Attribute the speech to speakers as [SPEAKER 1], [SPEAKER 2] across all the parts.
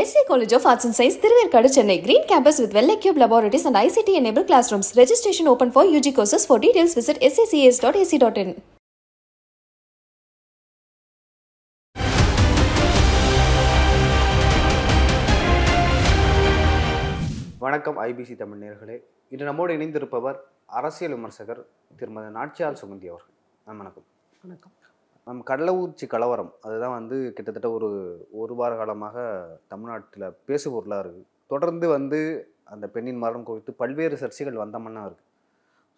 [SPEAKER 1] SC college of arts and science Thiruverkadu Chennai green campus with well equipped laboratories and ICT enable class rooms registration open for UG courses for details visit SCCS dot AC dot in வணக்கம் IBC Tamil நேர்களே இன்று நம்மோடு இணைந்திருப்பவர் அரசியல் விமர்சகர் திருமதி நாட்சியால் சுமந்தி அவர்கள் வணக்கம் வணக்கம் நம் கடலூர்ச்சி கலவரம் அதுதான் வந்து கிட்டத்தட்ட ஒரு ஒரு வார காலமாக தமிழ்நாட்டில் பேசு பொருளாக இருக்குது தொடர்ந்து வந்து அந்த பெண்ணின் மரணம் குறித்து பல்வேறு சர்ச்சைகள் வந்த மண்ணாக இருக்குது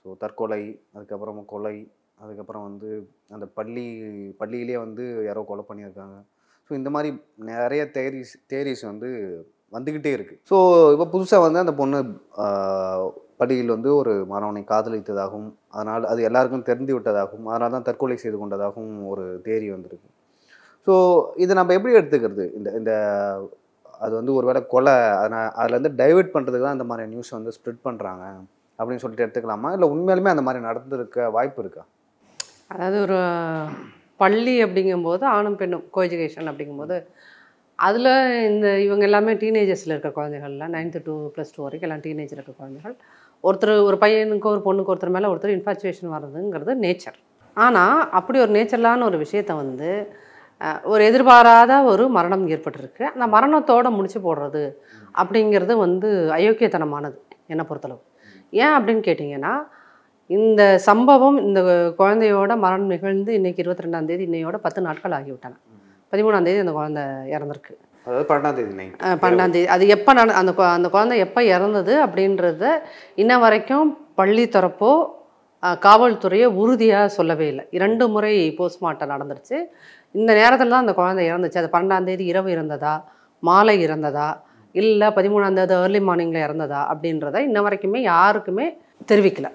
[SPEAKER 1] ஸோ தற்கொலை அதுக்கப்புறம் கொலை அதுக்கப்புறம் வந்து அந்த பள்ளி பள்ளியிலே வந்து யாரோ கொலை பண்ணியிருக்காங்க ஸோ இந்த மாதிரி நிறைய தேரிஸ் தேரிஸ் வந்து வந்துக்கிட்டே இருக்குது ஸோ இப்போ புதுசாக வந்து அந்த பொண்ணு பள்ளியில் வந்து ஒரு மாணவனை காதலித்ததாகவும் அதனால் அது எல்லாருக்கும் தெரிந்து விட்டதாகவும் அதனால் தான் தற்கொலை செய்து கொண்டதாகவும் ஒரு தேரி வந்திருக்கு ஸோ இதை நம்ம எப்படி எடுத்துக்கிறது இந்த இந்த அது வந்து ஒரு வேளை கொலை அதனால் அதுலேருந்து டைவெர்ட் பண்ணுறதுக்கு தான் இந்த மாதிரி நியூஸ் வந்து ஸ்ப்ரெட் பண்ணுறாங்க அப்படின்னு சொல்லிட்டு எடுத்துக்கலாமா இல்லை உண்மையிலுமே அந்த மாதிரி நடந்திருக்க வாய்ப்பு இருக்கா
[SPEAKER 2] அதாவது ஒரு பள்ளி அப்படிங்கும்போது ஆணும் பெண்ணும் கோஎஜுகேஷன் அப்படிங்கும்போது அதில் இந்த இவங்க எல்லாமே டீனேஜர்ஸில் இருக்க குழந்தைகள்லாம் நைன்த்து டூ ப்ளஸ் டூ வரைக்கும் எல்லாம் டீனேஜில் இருக்க குழந்தைகள் ஒருத்தர் ஒரு பையனுக்கு ஒரு பொண்ணுக்கு ஒருத்தர் மேலே ஒருத்தர் இன்ஃபாச்சுவேஷன் வர்றதுங்கிறது நேச்சர் ஆனால் அப்படி ஒரு நேச்சரலான ஒரு விஷயத்த வந்து ஒரு எதிர்பாராத ஒரு மரணம் ஏற்பட்டிருக்கு அந்த மரணத்தோடு முடிச்சு போடுறது அப்படிங்கிறது வந்து அயோக்கியத்தனமானது என்னை பொறுத்தளவு ஏன் அப்படின்னு கேட்டிங்கன்னா இந்த சம்பவம் இந்த குழந்தையோட மரணம் நிகழ்ந்து இன்றைக்கி இருபத்தி ரெண்டாந்தேதி இன்னையோட பத்து நாட்கள் ஆகிவிட்டன பதிமூணாந்தேதி அந்த குழந்தை இறந்துருக்கு அதாவது தேதி அது எப்போ நட அந்த அந்த குழந்தை எப்போ இறந்தது அப்படின்றத இன்ன வரைக்கும் பள்ளி தரப்போ காவல்துறையை உறுதியாக சொல்லவே இல்லை இரண்டு முறை போஸ்ட்மார்ட்டம் நடந்துருச்சு இந்த நேரத்தில் தான் அந்த குழந்தை இறந்துச்சு அது பன்னெண்டாந்தேதி இரவு இறந்ததா மாலை இறந்ததா இல்லை பதிமூணாந்தேதி ஏர்லி மார்னிங்கில் இறந்ததா அப்படின்றத இன்ன வரைக்குமே யாருக்குமே தெரிவிக்கலை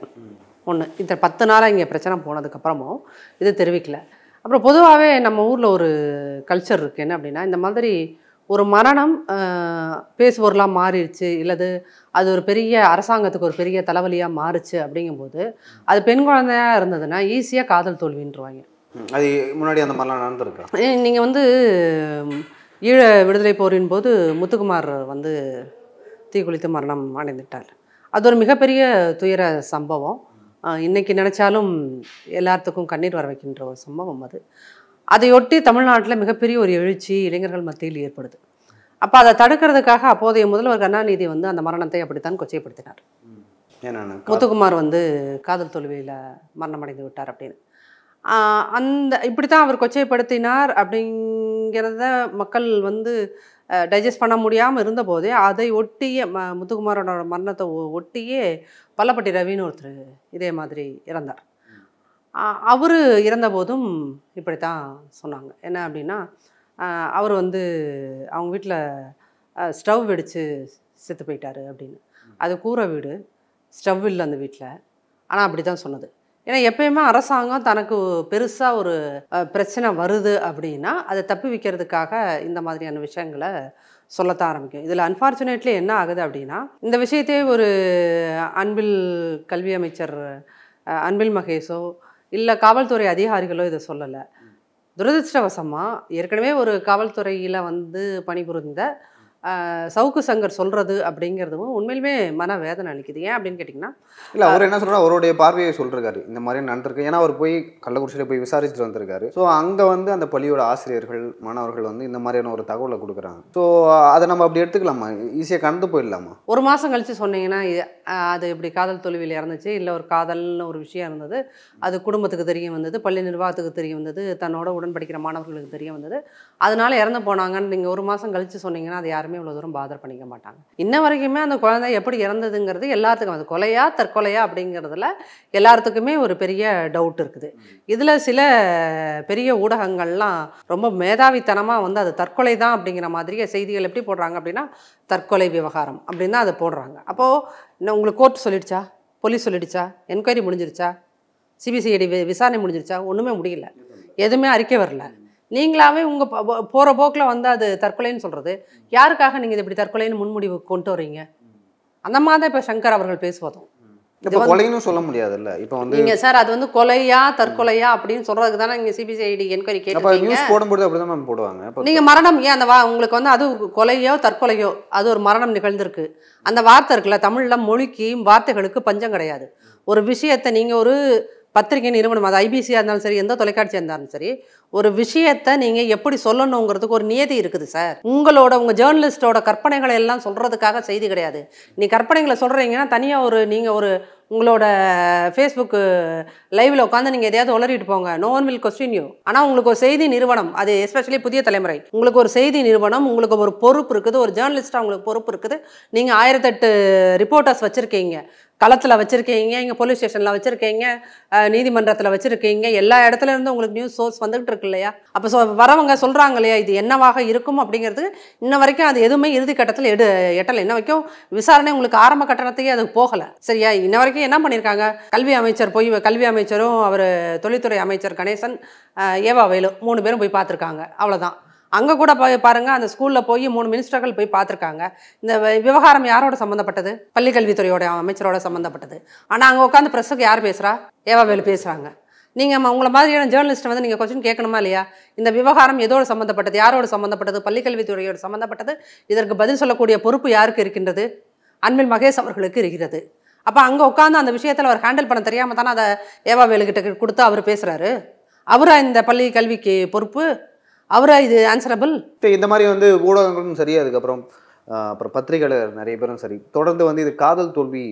[SPEAKER 2] ஒன்று இந்த பத்து நாளாக இங்கே பிரச்சனை போனதுக்கப்புறமும் இது தெரிவிக்கலை அப்புறம் பொதுவாகவே நம்ம ஊரில் ஒரு கல்ச்சர் இருக்குது என்ன அப்படின்னா இந்த மாதிரி ஒரு மரணம் பேசுபொருளாக மாறிடுச்சு இல்லது அது ஒரு பெரிய அரசாங்கத்துக்கு ஒரு பெரிய தலைவலியாக மாறுச்சு அப்படிங்கும்போது அது பெண் குழந்தையாக இருந்ததுன்னா ஈஸியாக காதல் தோல்வின்றுவாங்க
[SPEAKER 1] அது முன்னாடி அந்த மாதிரிலாம் நடந்துருக்கேன்
[SPEAKER 2] நீங்கள் வந்து ஈழ விடுதலை போரின் போது முத்துக்குமார் வந்து தீக்குளித்து மரணம் அடைந்துட்டார் அது ஒரு மிகப்பெரிய துயர சம்பவம் இன்றைக்கி நினச்சாலும் எல்லாத்துக்கும் கண்ணீர் வர வைக்கின்ற ஒரு சம்பவம் அது அதையொட்டி தமிழ்நாட்டில் மிகப்பெரிய ஒரு எழுச்சி இளைஞர்கள் மத்தியில் ஏற்படுது அப்போ அதை தடுக்கிறதுக்காக அப்போதைய முதல்வர் கருணாநிதி வந்து அந்த மரணத்தை அப்படித்தான் கொச்சைப்படுத்தினார் முத்துக்குமார் வந்து காதல் தோல்வியில் மரணமடைந்து விட்டார் அப்படின்னு அந்த இப்படி தான் அவர் கொச்சைப்படுத்தினார் அப்படிங்கிறத மக்கள் வந்து டைஜஸ்ட் பண்ண முடியாமல் இருந்தபோதே அதை ஒட்டியே ம முத்துக்குமாரோட மரணத்தை ஒட்டியே பல்லப்பட்டி ரவின்னு ஒருத்தர் இதே மாதிரி இறந்தார் அவர் இறந்தபோதும் இப்படி தான் சொன்னாங்க என்ன அப்படின்னா அவர் வந்து அவங்க வீட்டில் ஸ்டவ் வெடித்து செத்து போயிட்டார் அப்படின்னு அது கூரை வீடு ஸ்டவ் இல்லை அந்த வீட்டில் ஆனால் அப்படி தான் சொன்னது ஏன்னா எப்பயுமே அரசாங்கம் தனக்கு பெருசாக ஒரு பிரச்சனை வருது அப்படின்னா அதை தப்பி வைக்கிறதுக்காக இந்த மாதிரியான விஷயங்களை சொல்லத்தான் ஆரம்பிக்கும் இதில் அன்ஃபார்ச்சுனேட்லி என்ன ஆகுது அப்படின்னா இந்த விஷயத்தையே ஒரு அன்பில் கல்வி அமைச்சர் அன்பில் மகேஷோ இல்லை காவல்துறை அதிகாரிகளோ இதை சொல்லலை துரதிருஷ்டவசமாக ஏற்கனவே ஒரு காவல்துறையில் வந்து பணிபுரிந்த சவுக்கு சங்கர் சொல்கிறது அப்படிங்கிறதும் உண்மையிலுமே மன வேதனை அளிக்குது ஏன் அப்படின்னு கேட்டிங்கன்னா இல்லை அவர் என்ன
[SPEAKER 1] சொல்கிறார் அவருடைய பார்வையை சொல்கிறாரு இந்த மாதிரி நடந்திருக்கு ஏன்னா அவர் போய் கள்ளக்குறிச்சியில் போய் விசாரிச்சுட்டு வந்திருக்காரு ஸோ அங்கே வந்து அந்த பள்ளியோட ஆசிரியர்கள் மாணவர்கள் வந்து இந்த மாதிரியான ஒரு தகவலை கொடுக்குறாங்க ஸோ அதை நம்ம அப்படி எடுத்துக்கலாமா ஈஸியாக கடந்து போயிடலாமா
[SPEAKER 2] ஒரு மாதம் கழித்து சொன்னீங்கன்னா அது இப்படி காதல் தொழிலில் இறந்துச்சு இல்லை ஒரு காதல்னு ஒரு விஷயம் இருந்தது அது குடும்பத்துக்கு தெரிய வந்தது பள்ளி நிர்வாகத்துக்கு தெரிய வந்தது தன்னோட உடன் படிக்கிற மாணவர்களுக்கு தெரிய வந்தது அதனால இறந்து போனாங்கன்னு நீங்கள் ஒரு மாதம் கழித்து சொன்னீங்கன்னா அது யாருமே இவ்வளோ தூரம் பாதர் பண்ணிக்க மாட்டாங்க இன்ன வரைக்குமே அந்த குழந்தை எப்படி இறந்ததுங்கிறது எல்லாத்துக்கும் அது கொலையாக தற்கொலையா அப்படிங்கிறதுல எல்லாத்துக்குமே ஒரு பெரிய டவுட் இருக்குது இதில் சில பெரிய ஊடகங்கள்லாம் ரொம்ப மேதாவித்தனமாக வந்து அது தற்கொலை தான் அப்படிங்கிற மாதிரியே செய்திகள் எப்படி போடுறாங்க அப்படின்னா தற்கொலை விவகாரம் அப்படின்னு அதை போடுறாங்க அப்போது உங்களுக்கு கோர்ட் சொல்லிடுச்சா போலீஸ் சொல்லிடுச்சா என்கொயரி முடிஞ்சிருச்சா சிபிசிஐடி விசாரணை முடிஞ்சிருச்சா ஒன்றுமே முடியல எதுவுமே அறிக்கை வரல நீங்களாவே உங்கள் போகிற போக்கில் வந்து அது தற்கொலைன்னு சொல்கிறது யாருக்காக நீங்கள் இப்படி தற்கொலைன்னு முன்முடிவு கொண்டு வரீங்க அந்த மாதிரி தான் இப்போ சங்கர் அவர்கள் பேசுவதும் இப்போ கொலைன்னு
[SPEAKER 1] சொல்ல முடியாதுல்ல இப்போ வந்து நீங்கள் சார்
[SPEAKER 2] அது வந்து கொலையா தற்கொலையா அப்படின்னு சொல்றதுக்கு தானே நீங்கள் சிபிசிஐடி என்கொயரி கேட்டு நியூஸ் போடும்போது
[SPEAKER 1] அப்படி தான் போடுவாங்க நீங்கள் மரணம்
[SPEAKER 2] ஏன் அந்த வா உங்களுக்கு வந்து அது கொலையோ தற்கொலையோ அது ஒரு மரணம் நிகழ்ந்திருக்கு அந்த வார்த்தை இருக்குல்ல தமிழ்ல மொழிக்கு வார்த்தைகளுக்கு பஞ்சம் கிடையாது ஒரு விஷயத்தை நீங்க ஒரு பத்திரிகை நிறுவனம் அது ஐபிசியாக இருந்தாலும் சரி எந்த தொலைக்காட்சியாக இருந்தாலும் சரி ஒரு விஷயத்தை நீங்கள் எப்படி சொல்லணுங்கிறதுக்கு ஒரு நியதி இருக்குது சார் உங்களோட உங்கள் ஜேர்னலிஸ்டோட கற்பனைகளை எல்லாம் சொல்கிறதுக்காக செய்தி கிடையாது நீ கற்பனைகளை சொல்கிறீங்கன்னா தனியாக ஒரு நீங்கள் ஒரு உங்களோட ஃபேஸ்புக்கு லைவில் உட்காந்து நீங்கள் எதையாவது உளறிட்டு போங்க no one will question you ஆனால் உங்களுக்கு ஒரு செய்தி நிறுவனம் அது எஸ்பெஷலி புதிய தலைமுறை உங்களுக்கு ஒரு செய்தி நிறுவனம் உங்களுக்கு ஒரு பொறுப்பு இருக்குது ஒரு ஜேர்னலிஸ்டாக உங்களுக்கு பொறுப்பு இருக்குது நீங்கள் ஆயிரத்தெட்டு ரிப்போர்ட்டர்ஸ் வச்சுருக்கீங்க களத்தில் வச்சுருக்கீங்க இங்கே போலீஸ் ஸ்டேஷனில் வச்சுருக்கீங்க நீதிமன்றத்தில் வச்சுருக்கீங்க எல்லா இடத்துலேருந்து உங்களுக்கு நியூஸ் சோர்ஸ் வந்துகிட்டு இருக்கு இல்லையா அப்போ சொ வரவங்க சொல்கிறாங்க இல்லையா இது என்னவாக இருக்கும் அப்படிங்கிறது இன்ன வரைக்கும் அது எதுவுமே இறுதி கட்டத்தில் எடு எட்டலை இன்ன வரைக்கும் விசாரணை உங்களுக்கு ஆரம்ப கட்டணத்தையே அது போகலை சரியா இன்ன வரைக்கும் என்ன பண்ணியிருக்காங்க கல்வி அமைச்சர் போய் கல்வி அமைச்சரும் அவர் தொழில்துறை அமைச்சர் கணேசன் ஏவா வேலு மூணு பேரும் போய் பார்த்துருக்காங்க அவ்வளோதான் அங்கே கூட போய் பாருங்கள் அந்த ஸ்கூலில் போய் மூணு மினிஸ்டர்கள் போய் பார்த்துருக்காங்க இந்த விவகாரம் யாரோட சம்மந்தப்பட்டது பள்ளிக்கல்வித்துறையோட அமைச்சரோட சம்மந்தப்பட்டது ஆனால் அங்கே உட்காந்து ப்ரெஸ்ஸுக்கு யார் பேசுகிறா ஏவா வேலு பேசுகிறாங்க நீங்கள் உங்களை மாதிரியான ஜேர்னலிஸ்ட்டை வந்து நீங்கள் கொஸ்டின் கேட்கணுமா இல்லையா இந்த விவகாரம் எதோடு சம்மந்தப்பட்டது யாரோடு சம்மந்தப்பட்டது பள்ளிக்கல்வித்துறையோடு சம்மந்தப்பட்டது இதற்கு பதில் சொல்லக்கூடிய பொறுப்பு யாருக்கு இருக்கின்றது அன்பில் மகேஷ் அவர்களுக்கு இருக்கிறது அப்போ அங்கே உட்காந்து அந்த விஷயத்தில் அவர் ஹேண்டில் பண்ண தெரியாமல் தானே அதை ஏவா வேலுக்கிட்ட கொடுத்து அவர் பேசுகிறாரு அவராக இந்த பள்ளி கல்விக்கு பொறுப்பு அவரா இது ஆன்சரபிள்
[SPEAKER 1] இந்த மாதிரி வந்து ஊடகங்களும் சரி அதுக்கப்புறம் அப்புறம் பத்திரிகையாளர் நிறைய பேரும் சரி தொடர்ந்து வந்து இது காதல் தோல்வி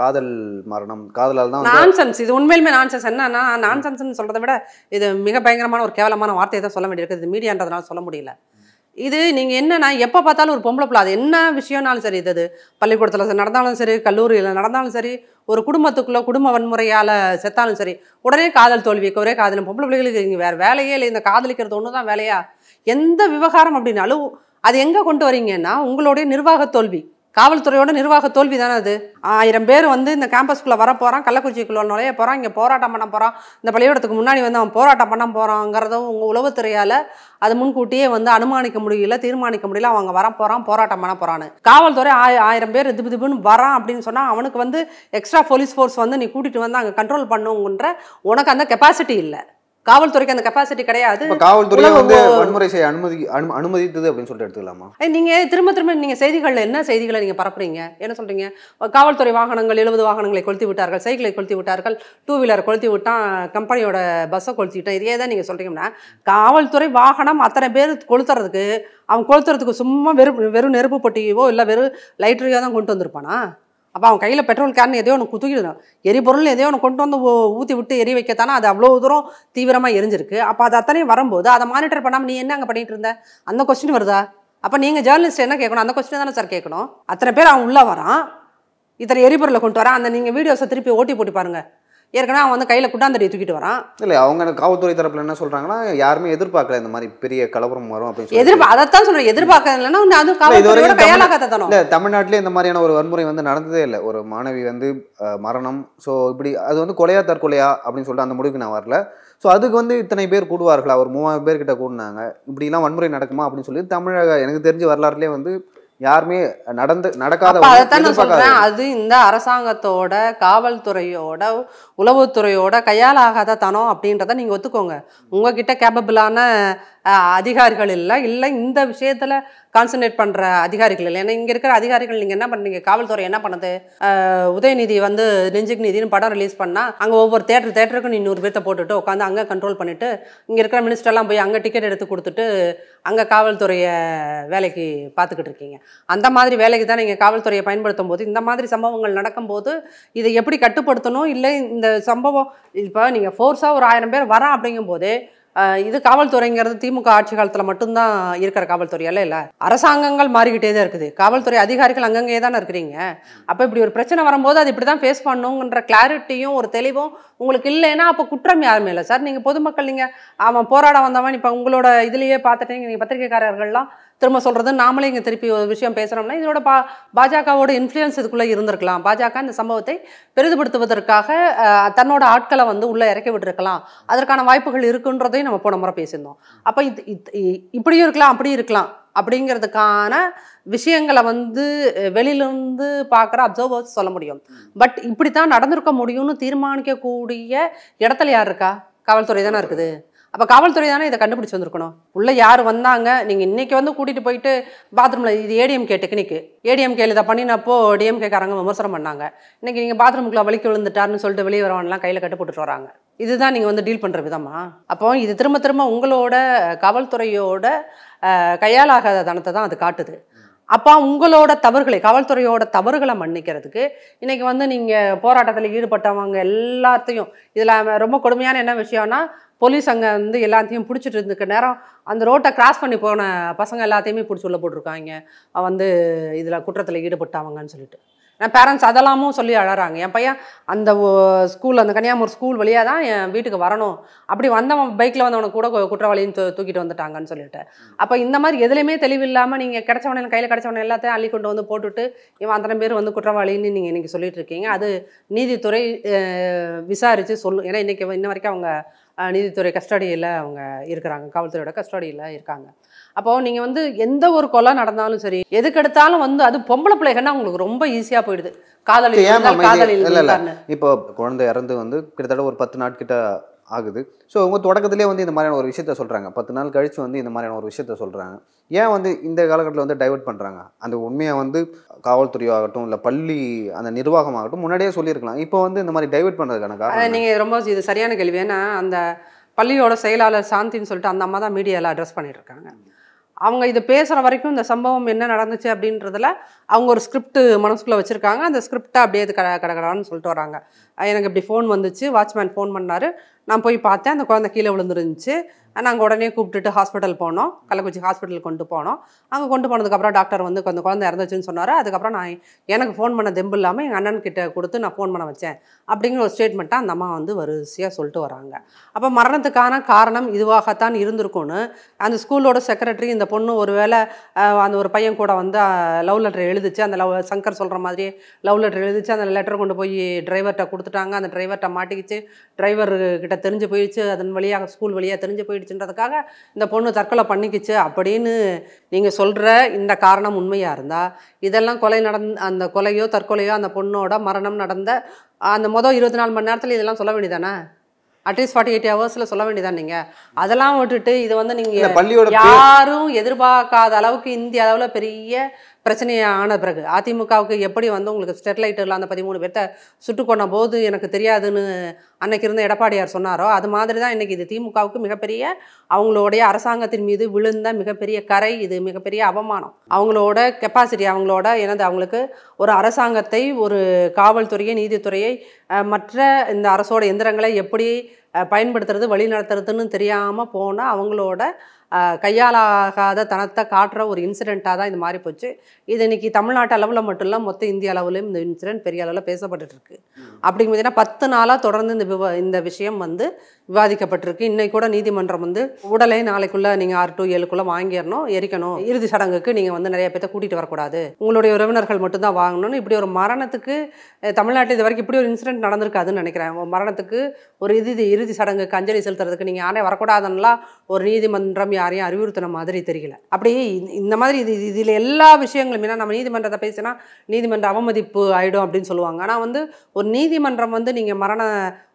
[SPEAKER 1] காதல் மரணம் காதலால் தான்
[SPEAKER 2] நான்சென்ஸ் இது உண்மையிலுமே நான்சென்ஸ் என்னன்னா நான்சென்ஸ்னு சொல்கிறத விட இது மிக பயங்கரமான ஒரு கேவலமான வார்த்தையை தான் சொல்ல வேண்டியிருக்கு இது மீடியான்றதுனால சொல்ல முடியல இது நீங்கள் என்னன்னா எப்போ பார்த்தாலும் ஒரு பொம்பளை பிள்ளை அது என்ன விஷயம்னாலும் சரி இது பள்ளிக்கூடத்தில் நடந்தாலும் சரி கல்லூரியில் நடந்தாலும் சரி ஒரு குடும்பத்துக்குள்ளே குடும்ப வன்முறையால் செத்தாலும் சரி உடனே காதல் தோல்விக்கு ஒரே காதல் பொம்பளை பிள்ளைகளுக்கு இங்கே வேறு வேலையே இல்லை இந்த காதலிக்கிறது ஒன்று தான் வேலையா எந்த விவகாரம் அப்படின்னாலும் அது எங்கே கொண்டு வரீங்கன்னா உங்களுடைய நிர்வாக தோல்வி காவல்துறையோட நிர்வாக தோல்வி தானே அது ஆயிரம் பேர் வந்து இந்த கேம்பஸ்க்குள்ளே வர போகிறான் கள்ளக்குறிச்சிக்குள்ளே நுழைய போகிறான் இங்கே போராட்டம் பண்ண போகிறான் இந்த பள்ளிக்கூடத்துக்கு முன்னாடி வந்து அவன் போராட்டம் பண்ண போகிறாங்கிறதும் உங்கள் உளவுத்துறையால் அது முன்கூட்டியே வந்து அனுமானிக்க முடியல தீர்மானிக்க முடியல அவங்க வர போகிறான் போராட்டம் பண்ண போகிறான்னு காவல்துறை ஆய ஆயிரம் பேர் திபு திபுன்னு வரான் அப்படின்னு சொன்னால் அவனுக்கு வந்து எக்ஸ்ட்ரா போலீஸ் ஃபோர்ஸ் வந்து நீ கூட்டிகிட்டு வந்து அங்கே கண்ட்ரோல் பண்ணுங்கன்ற உனக்கு அந்த கெப்பாசிட்டி இல்லை காவல்துறைக்கு அந்த கெப்பாசிட்டி கிடையாது காவல்துறை வந்து வன்முறை
[SPEAKER 1] செய்ய அனுமதி அனுமதித்தது அப்படின்னு சொல்லிட்டு எடுத்துக்கலாமா
[SPEAKER 2] நீங்க திரும்ப திரும்ப நீங்க செய்திகள்ல என்ன செய்திகளை நீங்க பரப்புறீங்க என்ன சொல்றீங்க காவல்துறை வாகனங்கள் எழுபது வாகனங்களை கொளுத்தி விட்டார்கள் சைக்கிளை கொளுத்தி விட்டார்கள் டூ வீலர் கொளுத்தி விட்டான் கம்பெனியோட பஸ்ஸை கொளுத்திட்டோம் இதே தான் நீங்க சொல்றீங்கன்னா காவல்துறை வாகனம் அத்தனை பேர் கொளுத்துறதுக்கு அவன் கொளுத்துறதுக்கு சும்மா வெறும் வெறும் நெருப்பு பொட்டியவோ இல்லை வெறும் லைட்டரையோ தான் கொண்டு வந்திருப்பானா அப்போ அவன் கையில் பெட்ரோல் கேன் எதையோ ஒன்று குத்துக்கிடுதான் எரிபொருள் எதையோ ஒன்று கொண்டு வந்து ஊற்றி விட்டு எரி வைக்கத்தானே அது அவ்வளோ தூரம் தீவிரமாக எரிஞ்சிருக்கு அப்போ அது அத்தனையும் வரும்போது அதை மானிட்டர் பண்ணாமல் நீ என்ன அங்கே பண்ணிகிட்டு இருந்த அந்த கொஸ்டின் வருதா அப்போ நீங்கள் ஜேர்னலிஸ்ட் என்ன கேட்கணும் அந்த கொஸ்டின் தானே சார் கேட்கணும் அத்தனை பேர் அவன் உள்ளே வரான் இத்தனை எரிபொருளை கொண்டு வரான் அந்த நீங்கள் வீடியோஸை திருப்பி ஓட்டி போட்டு பாருங்கள் ஏற்கனவே அவன் வந்து கையில் குட்டாந்தடியை தூக்கிட்டு வரான்
[SPEAKER 1] இல்லை அவங்க காவல்துறை தரப்பில் என்ன சொல்கிறாங்கன்னா யாருமே எதிர்பார்க்கல இந்த மாதிரி பெரிய கலவரம் வரும் அப்படின்னு எதிர்பா
[SPEAKER 2] அதைத்தான் சொல்கிறேன் எதிர்பார்க்கலன்னா அது காவல்துறையோட கையாலாக்காத தானோ இல்லை
[SPEAKER 1] தமிழ்நாட்டிலே இந்த மாதிரியான ஒரு வன்முறை வந்து நடந்ததே இல்லை ஒரு மாணவி வந்து மரணம் ஸோ இப்படி அது வந்து கொலையா தற்கொலையா அப்படின்னு சொல்லிட்டு அந்த முடிவுக்கு நான் வரல ஸோ அதுக்கு வந்து இத்தனை பேர் கூடுவார்களா ஒரு மூவாயிரம் பேர்கிட்ட கூடினாங்க இப்படிலாம் வன்முறை நடக்குமா அப்படின்னு சொல்லி தமிழக எனக்கு தெரிஞ்ச வரலாறுலேயே வந்து யாருமே நடந்து நடக்காத அதைத்தான் சொல்றேன்
[SPEAKER 2] அது இந்த அரசாங்கத்தோட காவல்துறையோட உளவுத்துறையோட கையாலாகாத தனம் அப்படின்றத நீங்க ஒத்துக்கோங்க உங்ககிட்ட கேப்பபிளான அதிகாரிகள் இல்லை இல்லை இந்த விஷயத்துல கான்சன்ட்ரேட் பண்ணுற அதிகாரிகள் இல்லை ஏன்னா இங்கே இருக்கிற அதிகாரிகள் நீங்கள் என்ன பண்ணுறீங்க காவல்துறை என்ன பண்ணுது உதயநிதி வந்து நெஞ்சுக்கு நிதின்னு படம் ரிலீஸ் பண்ணால் அங்கே ஒவ்வொரு தேட்டர் தேட்டருக்கும் நீ நூறு பேர்த்த போட்டுட்டு உட்காந்து அங்கே கண்ட்ரோல் பண்ணிவிட்டு இங்கே இருக்கிற மினிஸ்டர்லாம் போய் அங்கே டிக்கெட் எடுத்து கொடுத்துட்டு அங்கே காவல்துறையை வேலைக்கு பார்த்துக்கிட்டு இருக்கீங்க அந்த மாதிரி வேலைக்கு தான் நீங்கள் காவல்துறையை பயன்படுத்தும் போது இந்த மாதிரி சம்பவங்கள் நடக்கும்போது இதை எப்படி கட்டுப்படுத்தணும் இல்லை இந்த சம்பவம் இப்போ நீங்கள் ஃபோர்ஸாக ஒரு ஆயிரம் பேர் வரான் அப்படிங்கும்போது இது காவல்துறைங்கிறது திமுக ஆட்சி காலத்தில் மட்டும்தான் இருக்கிற அல்ல இல்லை அரசாங்கங்கள் மாறிக்கிட்டே தான் இருக்குது காவல்துறை அதிகாரிகள் அங்கங்கே தானே இருக்கிறீங்க அப்போ இப்படி ஒரு பிரச்சனை வரும்போது அது இப்படி தான் ஃபேஸ் பண்ணுங்கிற கிளாரிட்டியும் ஒரு தெளிவும் உங்களுக்கு இல்லைன்னா அப்போ குற்றம் யாருமே இல்லை சார் நீங்கள் பொதுமக்கள் நீங்கள் அவன் போராட வந்தவன் இப்போ உங்களோட இதுலேயே பார்த்துட்டீங்க நீங்கள் பத்திரிகைக்காரர்கள்லாம் திரும்ப சொல்கிறது நாமளே இங்கே திருப்பி ஒரு விஷயம் பேசுகிறோம்னா இதோட பா பாஜகவோட இன்ஃப்ளூயன்ஸ் இதுக்குள்ளே இருந்திருக்கலாம் பாஜக இந்த சம்பவத்தை பெரிதுபடுத்துவதற்காக தன்னோட ஆட்களை வந்து உள்ளே இறக்கி விட்டுருக்கலாம் அதற்கான வாய்ப்புகள் இருக்குன்றதையும் நம்ம போன முறை பேசியிருந்தோம் அப்போ இது இப்படியும் இருக்கலாம் அப்படியும் இருக்கலாம் அப்படிங்கிறதுக்கான விஷயங்களை வந்து வெளியிலிருந்து பார்க்குற அப்சர்வர்ஸ் சொல்ல முடியும் பட் இப்படி தான் நடந்திருக்க முடியும்னு தீர்மானிக்கக்கூடிய இடத்துல யார் இருக்கா காவல்துறை தானே இருக்குது அப்போ காவல்துறை தானே இதை கண்டுபிடிச்சி வந்திருக்கணும் உள்ளே யார் வந்தாங்க நீங்கள் இன்றைக்கி வந்து கூட்டிகிட்டு போயிட்டு பாத்ரூமில் இது ஏடிஎம்கே டெக்னிக்கு ஏடிஎம்கேல இதை பண்ணினப்போ ஏடிஎம்கேக்காரங்க விமர்சனம் பண்ணாங்க இன்றைக்கி நீங்கள் பாத்ரூமுக்குள்ளே வலிக்கு விழுந்துட்டார்னு சொல்லிட்டு வெளியே வரவன்லாம் கையில் கட்டு போட்டுட்டு வராங்க இதுதான் நீங்கள் வந்து டீல் பண்ணுற விதமா அப்போ இது திரும்ப திரும்ப உங்களோட காவல்துறையோட கையாலாகாத தனத்தை தான் அது காட்டுது அப்போ உங்களோட தவறுகளை காவல்துறையோட தவறுகளை மன்னிக்கிறதுக்கு இன்றைக்கி வந்து நீங்கள் போராட்டத்தில் ஈடுபட்டவங்க எல்லாத்தையும் இதில் ரொம்ப கொடுமையான என்ன விஷயம்னா போலீஸ் அங்கே வந்து எல்லாத்தையும் பிடிச்சிட்டு இருந்துக்க நேரம் அந்த ரோட்டை கிராஸ் பண்ணி போன பசங்க எல்லாத்தையுமே பிடிச்சி உள்ள போட்டிருக்காங்க வந்து இதில் குற்றத்தில் ஈடுபட்டாங்கன்னு சொல்லிட்டு என் பேரண்ட்ஸ் அதெல்லாமும் சொல்லி அழகிறாங்க என் பையன் அந்த ஸ்கூலில் அந்த கன்னியாகுமரி ஸ்கூல் வழியாக தான் என் வீட்டுக்கு வரணும் அப்படி வந்தவன் பைக்கில் வந்தவனை கூட குற்றவாளியும் தூ தூக்கிட்டு வந்துட்டாங்கன்னு சொல்லிட்டு அப்போ இந்த மாதிரி எதுலையுமே தெளிவில்லாமல் நீங்கள் கிடச்சவனை கையில் கிடச்சவன எல்லாத்தையும் அள்ளி கொண்டு வந்து போட்டுவிட்டு இவன் அத்தனை பேர் வந்து குற்றவாளின்னு நீங்கள் இன்றைக்கி சொல்லிட்டு இருக்கீங்க அது நீதித்துறை விசாரித்து சொல்லும் ஏன்னா இன்றைக்கி இன்ன வரைக்கும் அவங்க நீதித்துறை கஸ்டடியில் அவங்க இருக்கிறாங்க காவல்துறையோட கஸ்டடியில் இருக்காங்க அப்போ நீங்கள் வந்து எந்த ஒரு கொலை நடந்தாலும் சரி எதுக்கெடுத்தாலும் வந்து அது பொம்பளை பிள்ளைகள்னா உங்களுக்கு ரொம்ப ஈஸியாக போயிடுது காதலி காதலி
[SPEAKER 1] இப்போ குழந்தை இறந்து வந்து கிட்டத்தட்ட ஒரு பத்து நாட்கிட்ட ஆகுது ஸோ இவங்க தொடக்கத்திலே வந்து இந்த மாதிரியான ஒரு விஷயத்த சொல்கிறாங்க பத்து நாள் கழித்து வந்து இந்த மாதிரியான ஒரு விஷயத்த சொல்கிறாங்க ஏன் வந்து இந்த காலகட்டத்தில் வந்து டைவெர்ட் பண்ணுறாங்க அந்த உண்மையை வந்து காவல்துறையாகட்டும் இல்லை பள்ளி அந்த நிர்வாகமாகட்டும் முன்னாடியே சொல்லியிருக்கலாம் இப்போ வந்து இந்த மாதிரி டைவெர்ட் பண்ணுறதுக்கான காரணம்
[SPEAKER 2] நீங்கள் ரொம்ப இது சரியான கேள்வி ஏன்னா அந்த பள்ளியோட செயலாளர் சாந்தின்னு சொல்லிட்டு அந்த அம்மா தான் மீடியாவில் அட்ரஸ் பண்ணிட்டுருக்காங்க அவங்க இது பேசுகிற வரைக்கும் இந்த சம்பவம் என்ன நடந்துச்சு அப்படின்றதுல அவங்க ஒரு ஸ்கிரிப்ட் மனசுக்குள்ளே வச்சுருக்காங்க அந்த ஸ்கிரிப்டை அப்படியே கட கடகடான்னு சொல்லிட்டு வராங்க எனக்கு இப்படி ஃபோன் வந்துச்சு வாட்ச்மேன் ஃபோன் பண்ணார் நான் போய் பார்த்தேன் அந்த குழந்தை கீழே விழுந்துருந்துச்சு நாங்கள் உடனே கூப்பிட்டுட்டு ஹாஸ்பிட்டல் போனோம் கள்ளக்குறிச்சி ஹாஸ்பிட்டல் கொண்டு போனோம் அங்கே கொண்டு போனதுக்கப்புறம் டாக்டர் வந்து அந்த குழந்தை இறந்துச்சுன்னு சொன்னார் அதுக்கப்புறம் நான் எனக்கு ஃபோன் பண்ண தெம்பு இல்லாமல் எங்கள் அண்ணன்கிட்ட கொடுத்து நான் ஃபோன் பண்ண வச்சேன் அப்படிங்கிற ஒரு ஸ்டேட்மெண்ட்டாக அந்த அம்மா வந்து வரிசையாக சொல்லிட்டு வராங்க அப்போ மரணத்துக்கான காரணம் இதுவாகத்தான் இருந்திருக்கும்னு அந்த ஸ்கூலோட செக்ரட்டரி இந்த பொண்ணு ஒரு வேளை அந்த ஒரு பையன் கூட வந்து லவ் லெட்டர் எழுதிச்சு அந்த லவ் சங்கர் சொல்கிற மாதிரி லவ் லெட்டர் எழுதிச்சு அந்த லெட்டர் கொண்டு போய் டிரைவர்கிட்ட கொடுத்துட்டாங்க அந்த டிரைவர்கிட்ட மாட்டிக்கிச்சு டிரைவர்கிட்ட என்கிட்ட தெரிஞ்சு போயிடுச்சு அதன் வழியாக ஸ்கூல் வழியாக தெரிஞ்சு போயிடுச்சுன்றதுக்காக இந்த பொண்ணு தற்கொலை பண்ணிக்கிச்சு அப்படின்னு நீங்கள் சொல்கிற இந்த காரணம் உண்மையாக இருந்தால் இதெல்லாம் கொலை நடந் அந்த கொலையோ தற்கொலையோ அந்த பொண்ணோட மரணம் நடந்த அந்த மொதல் இருபத்தி நாலு மணி நேரத்தில் இதெல்லாம் சொல்ல வேண்டியதானே அட்லீஸ்ட் ஃபார்ட்டி எயிட் ஹவர்ஸில் சொல்ல வேண்டியதான் நீங்கள் அதெல்லாம் விட்டுட்டு இதை வந்து நீங்கள் யாரும் எதிர்பார்க்காத அளவுக்கு இந்திய அளவில் பெரிய பிரச்சனையை ஆன பிறகு அதிமுகவுக்கு எப்படி வந்து உங்களுக்கு இல்லை அந்த பதிமூணு பேர்த்தை சுட்டு கொண்ட போது எனக்கு தெரியாதுன்னு அன்னைக்கு இருந்த எடப்பாடியார் சொன்னாரோ அது மாதிரி தான் இன்றைக்கி இது திமுகவுக்கு மிகப்பெரிய அவங்களுடைய அரசாங்கத்தின் மீது விழுந்த மிகப்பெரிய கரை இது மிகப்பெரிய அவமானம் அவங்களோட கெப்பாசிட்டி அவங்களோட எனது அவங்களுக்கு ஒரு அரசாங்கத்தை ஒரு காவல்துறையை நீதித்துறையை மற்ற இந்த அரசோட எந்திரங்களை எப்படி பயன்படுத்துறது வழி நடத்துறதுன்னு தெரியாமல் போனால் அவங்களோட கையாலாகாத தனத்தை காட்டுற ஒரு இன்சிடெண்ட்டாக தான் இது மாறி போச்சு இது இன்றைக்கி தமிழ்நாட்டு அளவில் மட்டும் இல்லை மொத்த இந்திய அளவுலையும் இந்த இன்சிடெண்ட் பெரிய அளவில் பேசப்பட்டுருக்கு அப்படிங்கும் பார்த்தீங்கன்னா பத்து நாளாக தொடர்ந்து இந்த இந்த விஷயம் வந்து விவாதிக்கப்பட்டிருக்கு இன்னைக்கு கூட நீதிமன்றம் வந்து உடலை நாளைக்குள்ளே நீங்கள் ஆறு டு ஏழுக்குள்ள வாங்கிடணும் எரிக்கணும் இறுதி சடங்குக்கு நீங்கள் வந்து நிறைய பேர்த்த கூட்டிகிட்டு வரக்கூடாது உங்களுடைய உறவினர்கள் மட்டும்தான் வாங்கணும்னு இப்படி ஒரு மரணத்துக்கு தமிழ்நாட்டில் இது வரைக்கும் இப்படி ஒரு இன்சிடென்ட் நடந்திருக்காதுன்னு நினைக்கிறேன் மரணத்துக்கு ஒரு இறுதி இறுதி சடங்குக்கு அஞ்சலி செலுத்துறதுக்கு நீங்கள் யாரே வரக்கூடாதுன்னா ஒரு நீதிமன்றம் யாரையும் அறிவுறுத்தின மாதிரி தெரியல அப்படி இந்த மாதிரி இது இதில் எல்லா விஷயங்களும் ஏன்னா நம்ம நீதிமன்றத்தை பேசினா நீதிமன்ற அவமதிப்பு ஆகிடும் அப்படின்னு சொல்லுவாங்க ஆனால் வந்து ஒரு நீதிமன்றம் வந்து நீங்கள் மரண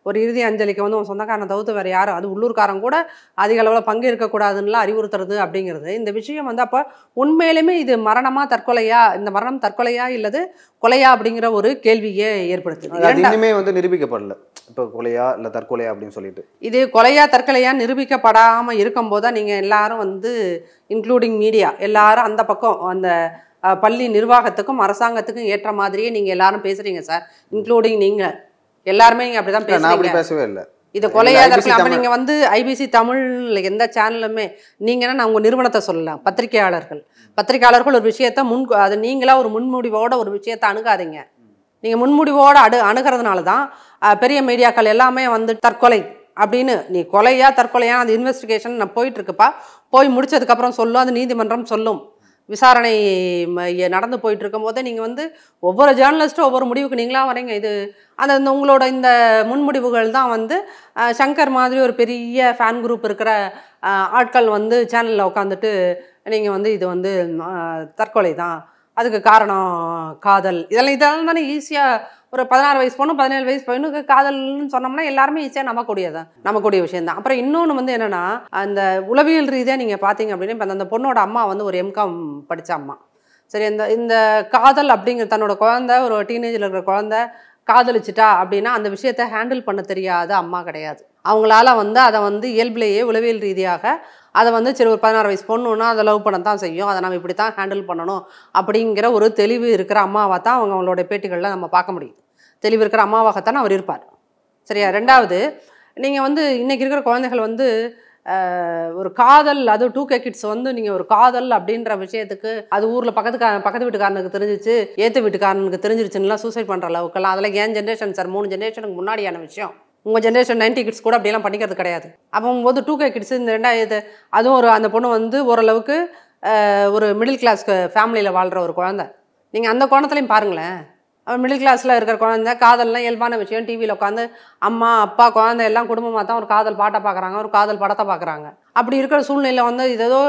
[SPEAKER 2] ஒரு இறுதி அஞ்சலிக்கு வந்து உன் சொந்தக்காரனை தவிர்த்து வேறு யாரும் அது உள்ளூர்காரன் கூட அதிக அளவில் பங்கு இருக்கக்கூடாதுன்னெலாம் அறிவுறுத்துறது அப்படிங்கிறது இந்த விஷயம் வந்து அப்போ உண்மையிலுமே இது மரணமாக தற்கொலையா இந்த மரணம் தற்கொலையா இல்லது கொலையா அப்படிங்கிற ஒரு கேள்வியே ஏற்படுத்துது இன்னுமே வந்து
[SPEAKER 1] நிரூபிக்கப்படல இப்போ கொலையா இல்லை தற்கொலையா அப்படின்னு சொல்லிட்டு
[SPEAKER 2] இது கொலையா தற்கொலையா நிரூபிக்கப்படாமல் இருக்கும்போது தான் நீங்கள் எல்லாரும் வந்து இன்க்ளூடிங் மீடியா எல்லாரும் அந்த பக்கம் அந்த பள்ளி நிர்வாகத்துக்கும் அரசாங்கத்துக்கும் ஏற்ற மாதிரியே நீங்கள் எல்லாரும் பேசுகிறீங்க சார் இன்க்ளூடிங் நீங்கள் எல்லாருமே நீங்க அப்படிதான் தான் நான் அப்படி பேசவே இல்லை இதை கொலையாக அப்ப நீங்க வந்து ஐபிசி தமிழ்ல எந்த சேனலுமே நீங்கன்னா நான் உங்க நிறுவனத்தை சொல்லலாம் பத்திரிகையாளர்கள் பத்திரிகையாளர்கள் ஒரு விஷயத்த முன் அது நீங்களா ஒரு முன்முடிவோட ஒரு விஷயத்தை அணுகாதீங்க நீங்க முன்முடிவோட அடு அணுகிறதுனால தான் பெரிய மீடியாக்கள் எல்லாமே வந்து தற்கொலை அப்படின்னு நீ கொலையா தற்கொலையா அந்த இன்வெஸ்டிகேஷன் நான் இருக்குப்பா போய் முடிச்சதுக்கப்புறம் சொல்லும் அது நீதிமன்றம் சொல்லும் விசாரணை நடந்து போயிட்டு இருக்கும் போதே நீங்கள் வந்து ஒவ்வொரு ஜேர்னலிஸ்ட்டும் ஒவ்வொரு முடிவுக்கு நீங்களாக வரீங்க இது அந்த உங்களோட இந்த முன்முடிவுகள் தான் வந்து சங்கர் மாதிரி ஒரு பெரிய ஃபேன் குரூப் இருக்கிற ஆட்கள் வந்து சேனலில் உட்காந்துட்டு நீங்கள் வந்து இது வந்து தற்கொலை தான் அதுக்கு காரணம் காதல் இதெல்லாம் இதெல்லாம் தானே ஈஸியாக ஒரு பதினாறு வயசு பொண்ணு பதினேழு வயசு பொண்ணுக்கு காதல்னு சொன்னோம்னா எல்லாருமே ஈஸியாக நம்பக்கூடியதான் நம்பக்கூடிய விஷயம் தான் அப்புறம் இன்னொன்று வந்து என்னென்னா அந்த உளவியல் ரீதியாக நீங்கள் பார்த்தீங்க அப்படின்னா இப்போ அந்த பொண்ணோட அம்மா வந்து ஒரு எம்காம் படித்த அம்மா சரி இந்த இந்த காதல் அப்படிங்கிற தன்னோட குழந்த ஒரு டீனேஜில் இருக்கிற குழந்த காதலிச்சிட்டா அப்படின்னா அந்த விஷயத்த ஹேண்டில் பண்ண தெரியாத அம்மா கிடையாது அவங்களால வந்து அதை வந்து இயல்பிலேயே உளவியல் ரீதியாக அதை வந்து சரி ஒரு பதினாறு வயசு பொண்ணுன்னா அதை லவ் பண்ண தான் செய்யும் அதை நம்ம இப்படி தான் ஹேண்டில் பண்ணணும் அப்படிங்கிற ஒரு தெளிவு இருக்கிற அம்மாவாக தான் அவங்க அவங்களோட பேட்டிகளில் நம்ம பார்க்க முடியும் தெளிவு இருக்கிற அம்மாவாகத்தான் அவர் இருப்பார் சரியா ரெண்டாவது நீங்கள் வந்து இன்றைக்கி இருக்கிற குழந்தைகள் வந்து ஒரு காதல் அது டூ கே கிட்ஸ் வந்து நீங்கள் ஒரு காதல் அப்படின்ற விஷயத்துக்கு அது ஊரில் பக்கத்துக்கா பக்கத்து வீட்டுக்காரனுக்கு தெரிஞ்சிச்சு ஏற்ற வீட்டுக்காரனுக்கு தெரிஞ்சிருச்சுன்னா சூசைட் பண்ணுற அளவுக்குலாம் அதெல்லாம் ஏன் ஜென்ரேஷன் சார் மூணு ஜென்ரேஷனுக்கு முன்னாடியான விஷயம் உங்கள் ஜென்ரேஷன் நைன்டி கிட்ஸ் கூட அப்படிலாம் பண்ணிக்கிறது கிடையாது அப்போ போது டூ கே கிட்ஸ் இந்த ரெண்டாயிரத்து அதுவும் ஒரு அந்த பொண்ணு வந்து ஓரளவுக்கு ஒரு மிடில் கிளாஸ் ஃபேமிலியில் வாழ்கிற ஒரு குழந்தை நீங்கள் அந்த கோணத்துலையும் பாருங்களேன் மிடில் கிளாஸில் இருக்கிற குழந்தை காதல்லாம் இயல்பான விஷயம் டிவியில் உட்காந்து அம்மா அப்பா குழந்தை எல்லாம் குடும்பமாக தான் ஒரு காதல் பாட்டை பார்க்குறாங்க ஒரு காதல் படத்தை பார்க்குறாங்க அப்படி இருக்கிற சூழ்நிலை வந்து இது ஏதோ